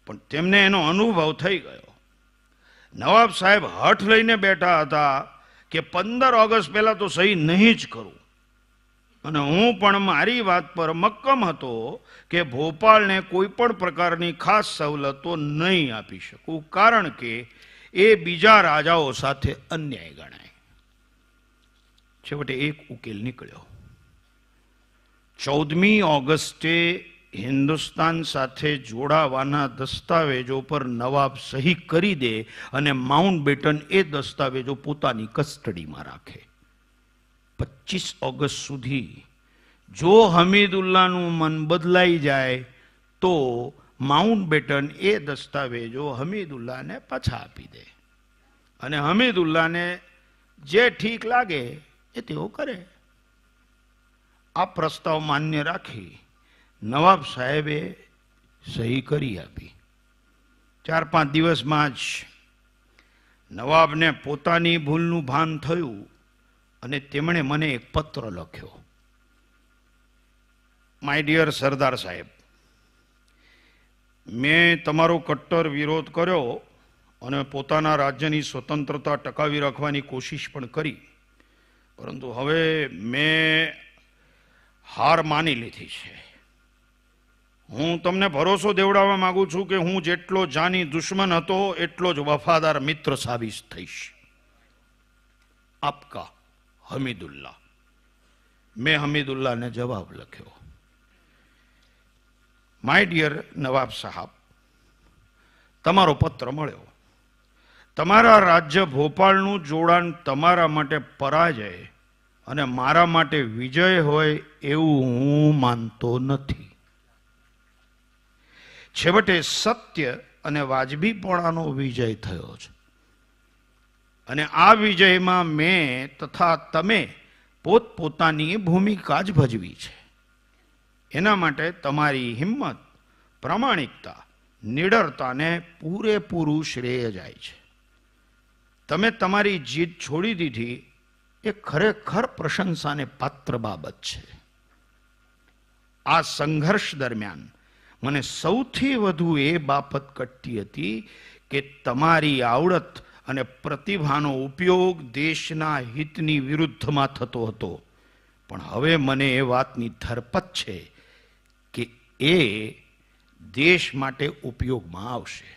પણ તેમને એનો અનુભવ થઈ ગયો નવાબ સાહેબ હઠ લઈને બેઠા હતા કે પંદર ઓગસ્ટ પહેલા તો સહી નહીં જ કરું અને હું પણ મારી વાત પર મક્કમ હતો કે ભોપાલને કોઈ પણ પ્રકારની ખાસ સવલતો નહીં આપી શકું કારણ કે એ બીજા રાજાઓ સાથે અન્યાય ગણાય છેવટે એક ઉકેલ નીકળ્યો ચૌદમી ઓગસ્ટે હિન્દુસ્તાન સાથે જોડાવાના દસ્તાવેજો પર નવાબ સહી કરી દે અને માઉન્ટ બેટન એ દસ્તાવેજો પોતાની કસ્ટડીમાં રાખે પચીસ ઓગસ્ટ સુધી જો હમીદુલ્લાનું મન બદલાઈ જાય તો માઉન્ટ બેટન એ દસ્તાવેજો હમીદુલ્લાને પાછા આપી દે અને હમીદુલ્લાને જે ઠીક લાગે એ તેઓ કરે આ પ્રસ્તાવ માન્ય રાખી નવાબ સાહેબે સહી કરી આપી ચાર પાંચ દિવસમાં જ નવાબને પોતાની ભૂલનું ભાન થયું અને તેમણે મને એક પત્ર લખ્યો માય ડિયર સરદાર સાહેબ મેં તમારો કટ્ટર વિરોધ કર્યો અને પોતાના રાજ્યની સ્વતંત્રતા ટકાવી રાખવાની કોશિશ પણ કરી પરંતુ હવે મેં હાર માની લીધી છે હું તમને ભરોસો દેવડાવવા માગું છું કે હું જેટલો જાની દુશ્મન હતો એટલો જ વફાદાર મિત્ર સાબિત થઈશ આપકા હમીદુલ્લા મેં હમીદુલ્લાને જવાબ લખ્યો માય ડિયર નવાબ સાહેબ તમારો પત્ર મળ્યો તમારા રાજ્ય ભોપાલનું જોડાણ તમારા માટે પરાજય અને મારા માટે વિજય હોય એવું હું માનતો નથી છેવટે સત્ય અને વાજબીપણાનો વિજય થયો છે અને આ વિજયમાં મેં તથા તમે પોતપોતાની ભૂમિકા જ ભજવી છે એના માટે તમારી હિંમત પ્રામાણિકતા નિડરતાને પૂરેપૂરું શ્રેય જાય છે તમે તમારી જીત છોડી દીધી એ ખરેખર પ્રશંસાને પાત્ર બાબત છે આ સંઘર્ષ દરમિયાન મને સૌથી વધુ એ બાબત કટતી હતી કે તમારી આવડત અને પ્રતિભાનો ઉપયોગ દેશના હિતની વિરુદ્ધમાં થતો હતો પણ હવે મને એ વાતની ધરપત છે કે એ દેશ માટે ઉપયોગમાં આવશે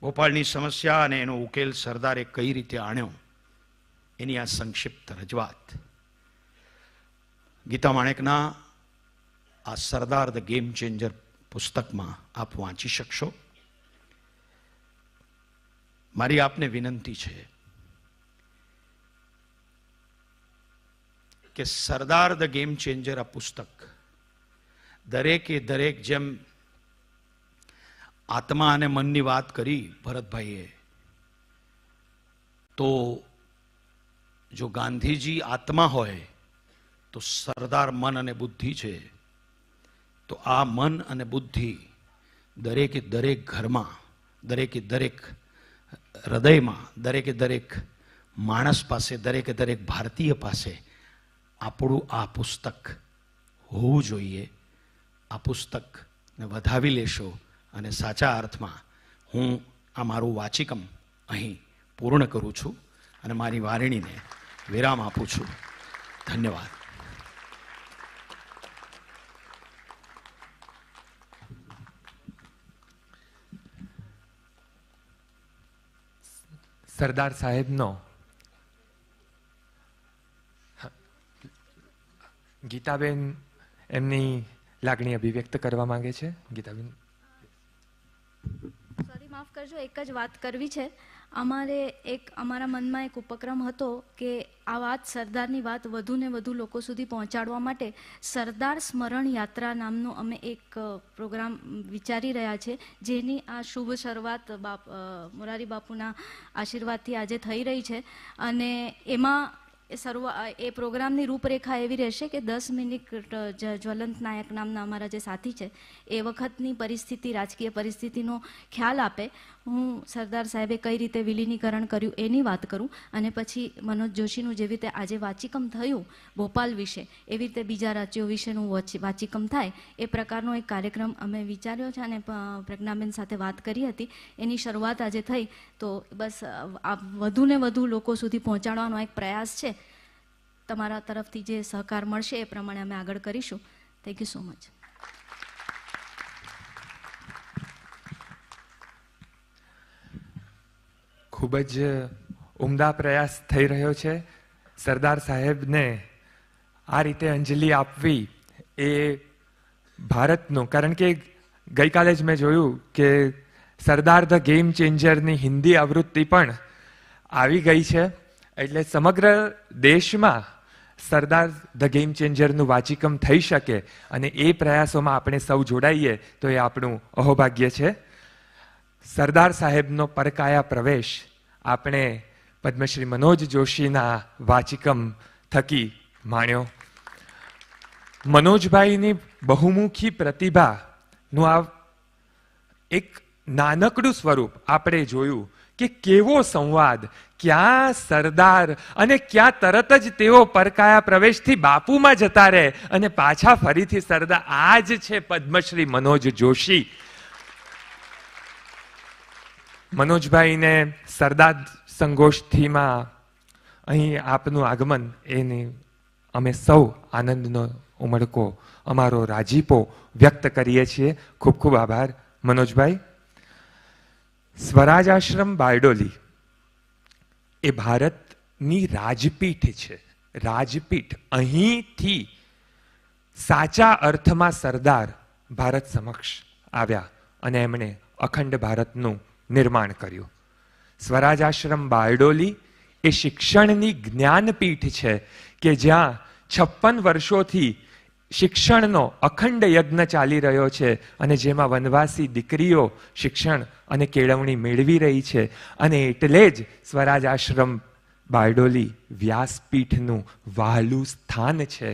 ભોપાલની સમસ્યા અને એનો ઉકેલ સરદારે કઈ રીતે આણ્યો એની આ સંક્ષિપ્ત રજૂઆત ગીતા માણેકના આ સરદાર ધ ગેમ ચેન્જર પુસ્તકમાં આપ વાંચી શકશો મારી આપને વિનંતી છે કે સરદાર ધ ગેમ ચેન્જર આ પુસ્તક દરેકે દરેક જેમ આત્મા અને મનની વાત કરી ભરતભાઈએ તો જો ગાંધીજી આત્મા હોય તો સરદાર મન અને બુદ્ધિ છે તો આ મન અને બુદ્ધિ દરેકે દરેક ઘરમાં દરેકે દરેક હૃદયમાં દરેકે દરેક માણસ પાસે દરેકે દરેક ભારતીય પાસે આપણું આ પુસ્તક હોવું જોઈએ આ પુસ્તકને વધાવી લેશો અને સાચા અર્થમાં હું આ મારું વાચિકમ અહીં પૂર્ણ કરું છું અને મારી વારણીને વિરામ આપું છું ધન્યવાદ સરદાર સાહેબનો ગીતાબેન એમની લાગણી અભિવ્યક્ત કરવા માંગે છે ગીતાબેન સોરી માફ કરજો એક જ વાત કરવી છે અમારે એક અમારા મનમાં એક ઉપક્રમ હતો કે આ વાત સરદારની વાત વધુને વધુ લોકો સુધી પહોંચાડવા માટે સરદાર સ્મરણ યાત્રા નામનો અમે એક પ્રોગ્રામ વિચારી રહ્યા છે જેની આ શુભ શરૂઆત બાપ મોરારી બાપુના આશીર્વાદથી આજે થઈ રહી છે અને એમાં શરૂઆત એ પ્રોગ્રામની રૂપરેખા એવી રહેશે કે દસ મિનિટ જ્વલંત નાયક નામના અમારા જે સાથી છે એ વખતની પરિસ્થિતિ રાજકીય પરિસ્થિતિનો ખ્યાલ આપે હું સરદાર સાહેબે કઈ રીતે વિલીનીકરણ કર્યું એની વાત કરું અને પછી મનોજ જોશીનું જેવી રીતે આજે વાચિકમ થયું ભોપાલ વિશે એવી રીતે બીજા રાજ્યો વિશેનું વાચિકમ થાય એ પ્રકારનો એક કાર્યક્રમ અમે વિચાર્યો છે અને પ્રજ્ઞાબેન સાથે વાત કરી હતી એની શરૂઆત આજે થઈ તો બસ વધુ ને વધુ લોકો સુધી પહોંચાડવાનો એક પ્રયાસ છે તમારા તરફથી જે સહકાર મળશે એ પ્રમાણે અમે આગળ કરીશું થેન્ક યુ સો મચ ખૂબ જ ઉમદા પ્રયાસ થઈ રહ્યો છે સરદાર સાહેબને આ રીતે અંજલિ આપવી એ ભારતનું કારણ કે ગઈકાલે જ મેં જોયું કે સરદાર ધ ગેમ ચેન્જરની હિન્દી આવૃત્તિ પણ આવી ગઈ છે એટલે સમગ્ર દેશમાં સરદાર ધ ગેમ ચેન્જરનું વાચિકમ થઈ શકે અને એ પ્રયાસોમાં આપણે સૌ જોડાઈએ તો એ આપણું અહોભાગ્ય છે સરદાર સાહેબનો પરકાયા પ્રવેશ આપણે પદ્મશ્રી મનોજ જોશીના વાચિકમ થકી માણ્યો મનોજભાઈની બહુમુખી પ્રતિભાનું આ એક નાનકડું સ્વરૂપ આપણે જોયું કે કેવો સંવાદ ક્યાં સરદાર અને ક્યાં તરત જ તેઓ પરકાયા પ્રવેશથી બાપુમાં જતા રહે અને પાછા ફરીથી સરદાર આ જ છે પદ્મશ્રી મનોજ જોશી મનોજભાઈને સરદાર સંગોષ્ઠીમાં અહીં આપનું આગમન એને અમે સૌ આનંદનો ઉમળકો અમારો રાજીપો વ્યક્ત કરીએ છીએ ખૂબ ખૂબ આભાર મનોજભાઈ સ્વરાજ આશ્રમ બારડોલી એ ભારતની રાજપીઠ છે રાજપીઠ અહીંથી સાચા અર્થમાં સરદાર ભારત સમક્ષ આવ્યા અને એમણે અખંડ ભારતનું નિર્માણ કર્યું સ્વરાજ આશ્રમ બારડોલી એ શિક્ષણની જ્ઞાનપીઠ છે કે જ્યાં છપ્પન વર્ષોથી શિક્ષણનો અખંડ યજ્ઞ ચાલી રહ્યો છે અને જેમાં વનવાસી દીકરીઓ શિક્ષણ અને કેળવણી મેળવી રહી છે અને એટલે જ સ્વરાજ આશ્રમ બારડોલી વ્યાસપીઠનું વહાલું સ્થાન છે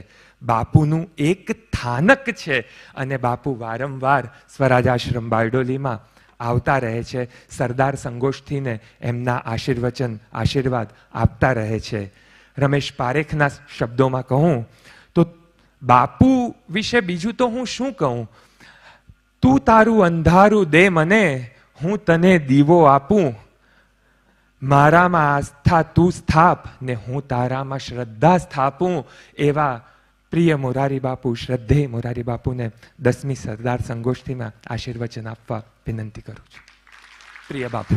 બાપુનું એક થાનક છે અને બાપુ વારંવાર સ્વરાજ આશ્રમ બારડોલીમાં આવતા રહે છે સરદાર સંગોષ્ઠીને એમના આશીર્વચન આશીર્વાદ આપતા રહે છે રમેશ પારેખના શબ્દોમાં કહું તો બાપુ વિશે બીજું તો હું શું કહું તું તારું અંધારું દે મને હું તને દીવો આપું મારામાં આસ્થા તું સ્થાપ ને હું તારામાં શ્રદ્ધા સ્થાપું એવા પ્રિય મોરારી બાપુ શ્રદ્ધે મોરારી બાપુને દસમી સરદાર સંગોષ્ઠીમાં આશીર્વચન આપવા વિનંતી કરું છું પ્રિય બાપુ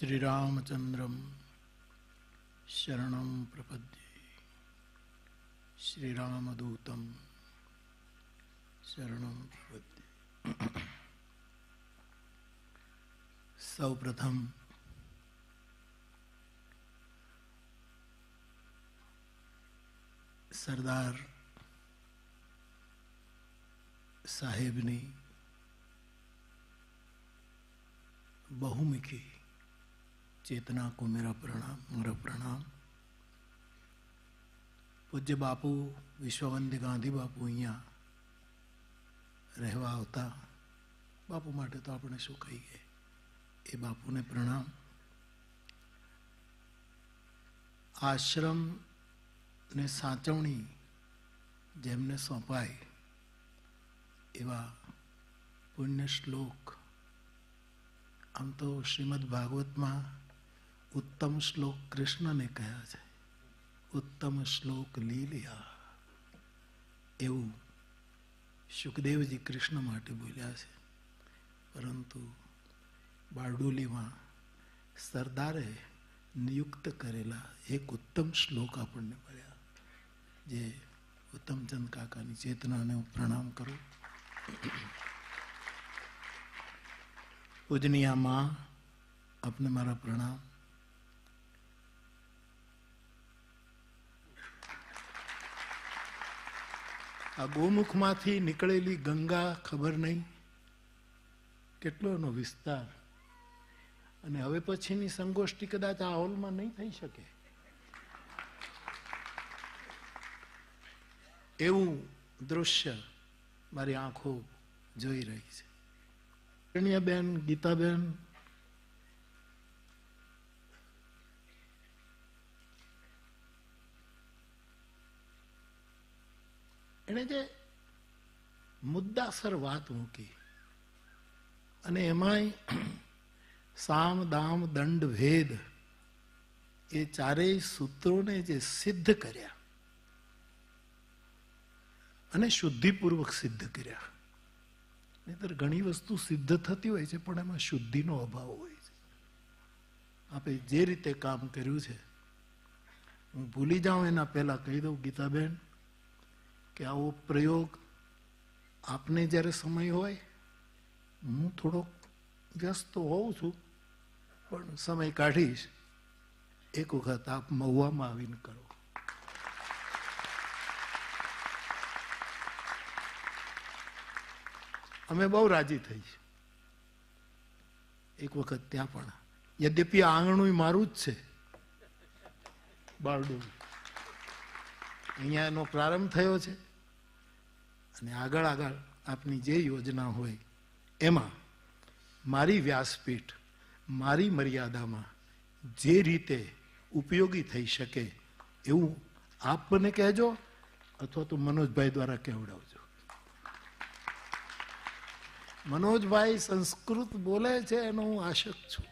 श्रीरामचंद्रम शरण प्रपद्ये श्रीरामदूत शरण प्रपद्ये प्रथम सरदार साहेब ने बहुमुखी चेतना को मेरा प्रणाम मेरा प्रणाम પૂજ્ય બાપુ વિશ્વવંદ ગાંધી બાપુ અહીંયા રહેવા આવતા બાપુ માટે તો આપણે શું કહીએ એ બાપુને પ્રણામ આશ્રમ ને સાચવણી જેમને સોંપાય એવા પુણ્ય શ્લોક આમ તો શ્રીમદ ભાગવતમાં ઉત્તમ શ્લોક કૃષ્ણને કહ્યા છે ઉત્તમ શ્લોક લીલિયા એવું સુખદેવજી કૃષ્ણ માટે બોલ્યા છે પરંતુ બારડોલીમાં સરદારે નિયુક્ત કરેલા એક ઉત્તમ શ્લોક આપણને મળ્યા જે ઉત્તમચંદ કાકાની ચેતનાને હું પ્રણામ કરું પૂજનીયામાં આપને મારા પ્રણામ આ ગોમુખમાંથી નીકળેલી ગંગા ખબર નહીં કેટલો એનો વિસ્તાર અને હવે પછીની સંગોષ્ઠી કદાચ આ હોલમાં નહીં થઈ શકે એવું દૃશ્ય મારી આંખો જોઈ રહી છે બેન ગીતાબેન એણે જે મુદ્દાસર વાત મૂકી અને એમાંય સામ દામ દંડ ભેદ એ ચારેય સૂત્રોને જે સિદ્ધ કર્યા અને શુદ્ધિપૂર્વક સિદ્ધ કર્યા નહીતર ઘણી વસ્તુ સિદ્ધ થતી હોય છે પણ એમાં શુદ્ધિનો અભાવ હોય છે આપણે જે રીતે કામ કર્યું છે હું ભૂલી જાઉં એના પહેલાં કહી દઉં ગીતાબેન કે આવો પ્રયોગ આપને જ્યારે સમય હોય હું થોડોક વ્યસ્ત હોઉં છું પણ સમય કાઢીશ એક વખત આપ મહુવામાં આવીને કરો અમે બહુ રાજી થઈ એક વખત ત્યાં પણ યદ્યપિ આંગણું મારું જ છે બારડું અહીંયા એનો પ્રારંભ થયો છે અને આગળ આગળ આપની જે યોજના હોય એમાં મારી વ્યાસપીઠ મારી મર્યાદામાં જે રીતે ઉપયોગી થઈ શકે એવું આપ મને કહેજો અથવા તો મનોજભાઈ દ્વારા કહેવડાવજો મનોજભાઈ સંસ્કૃત બોલે છે એનો હું આશક છું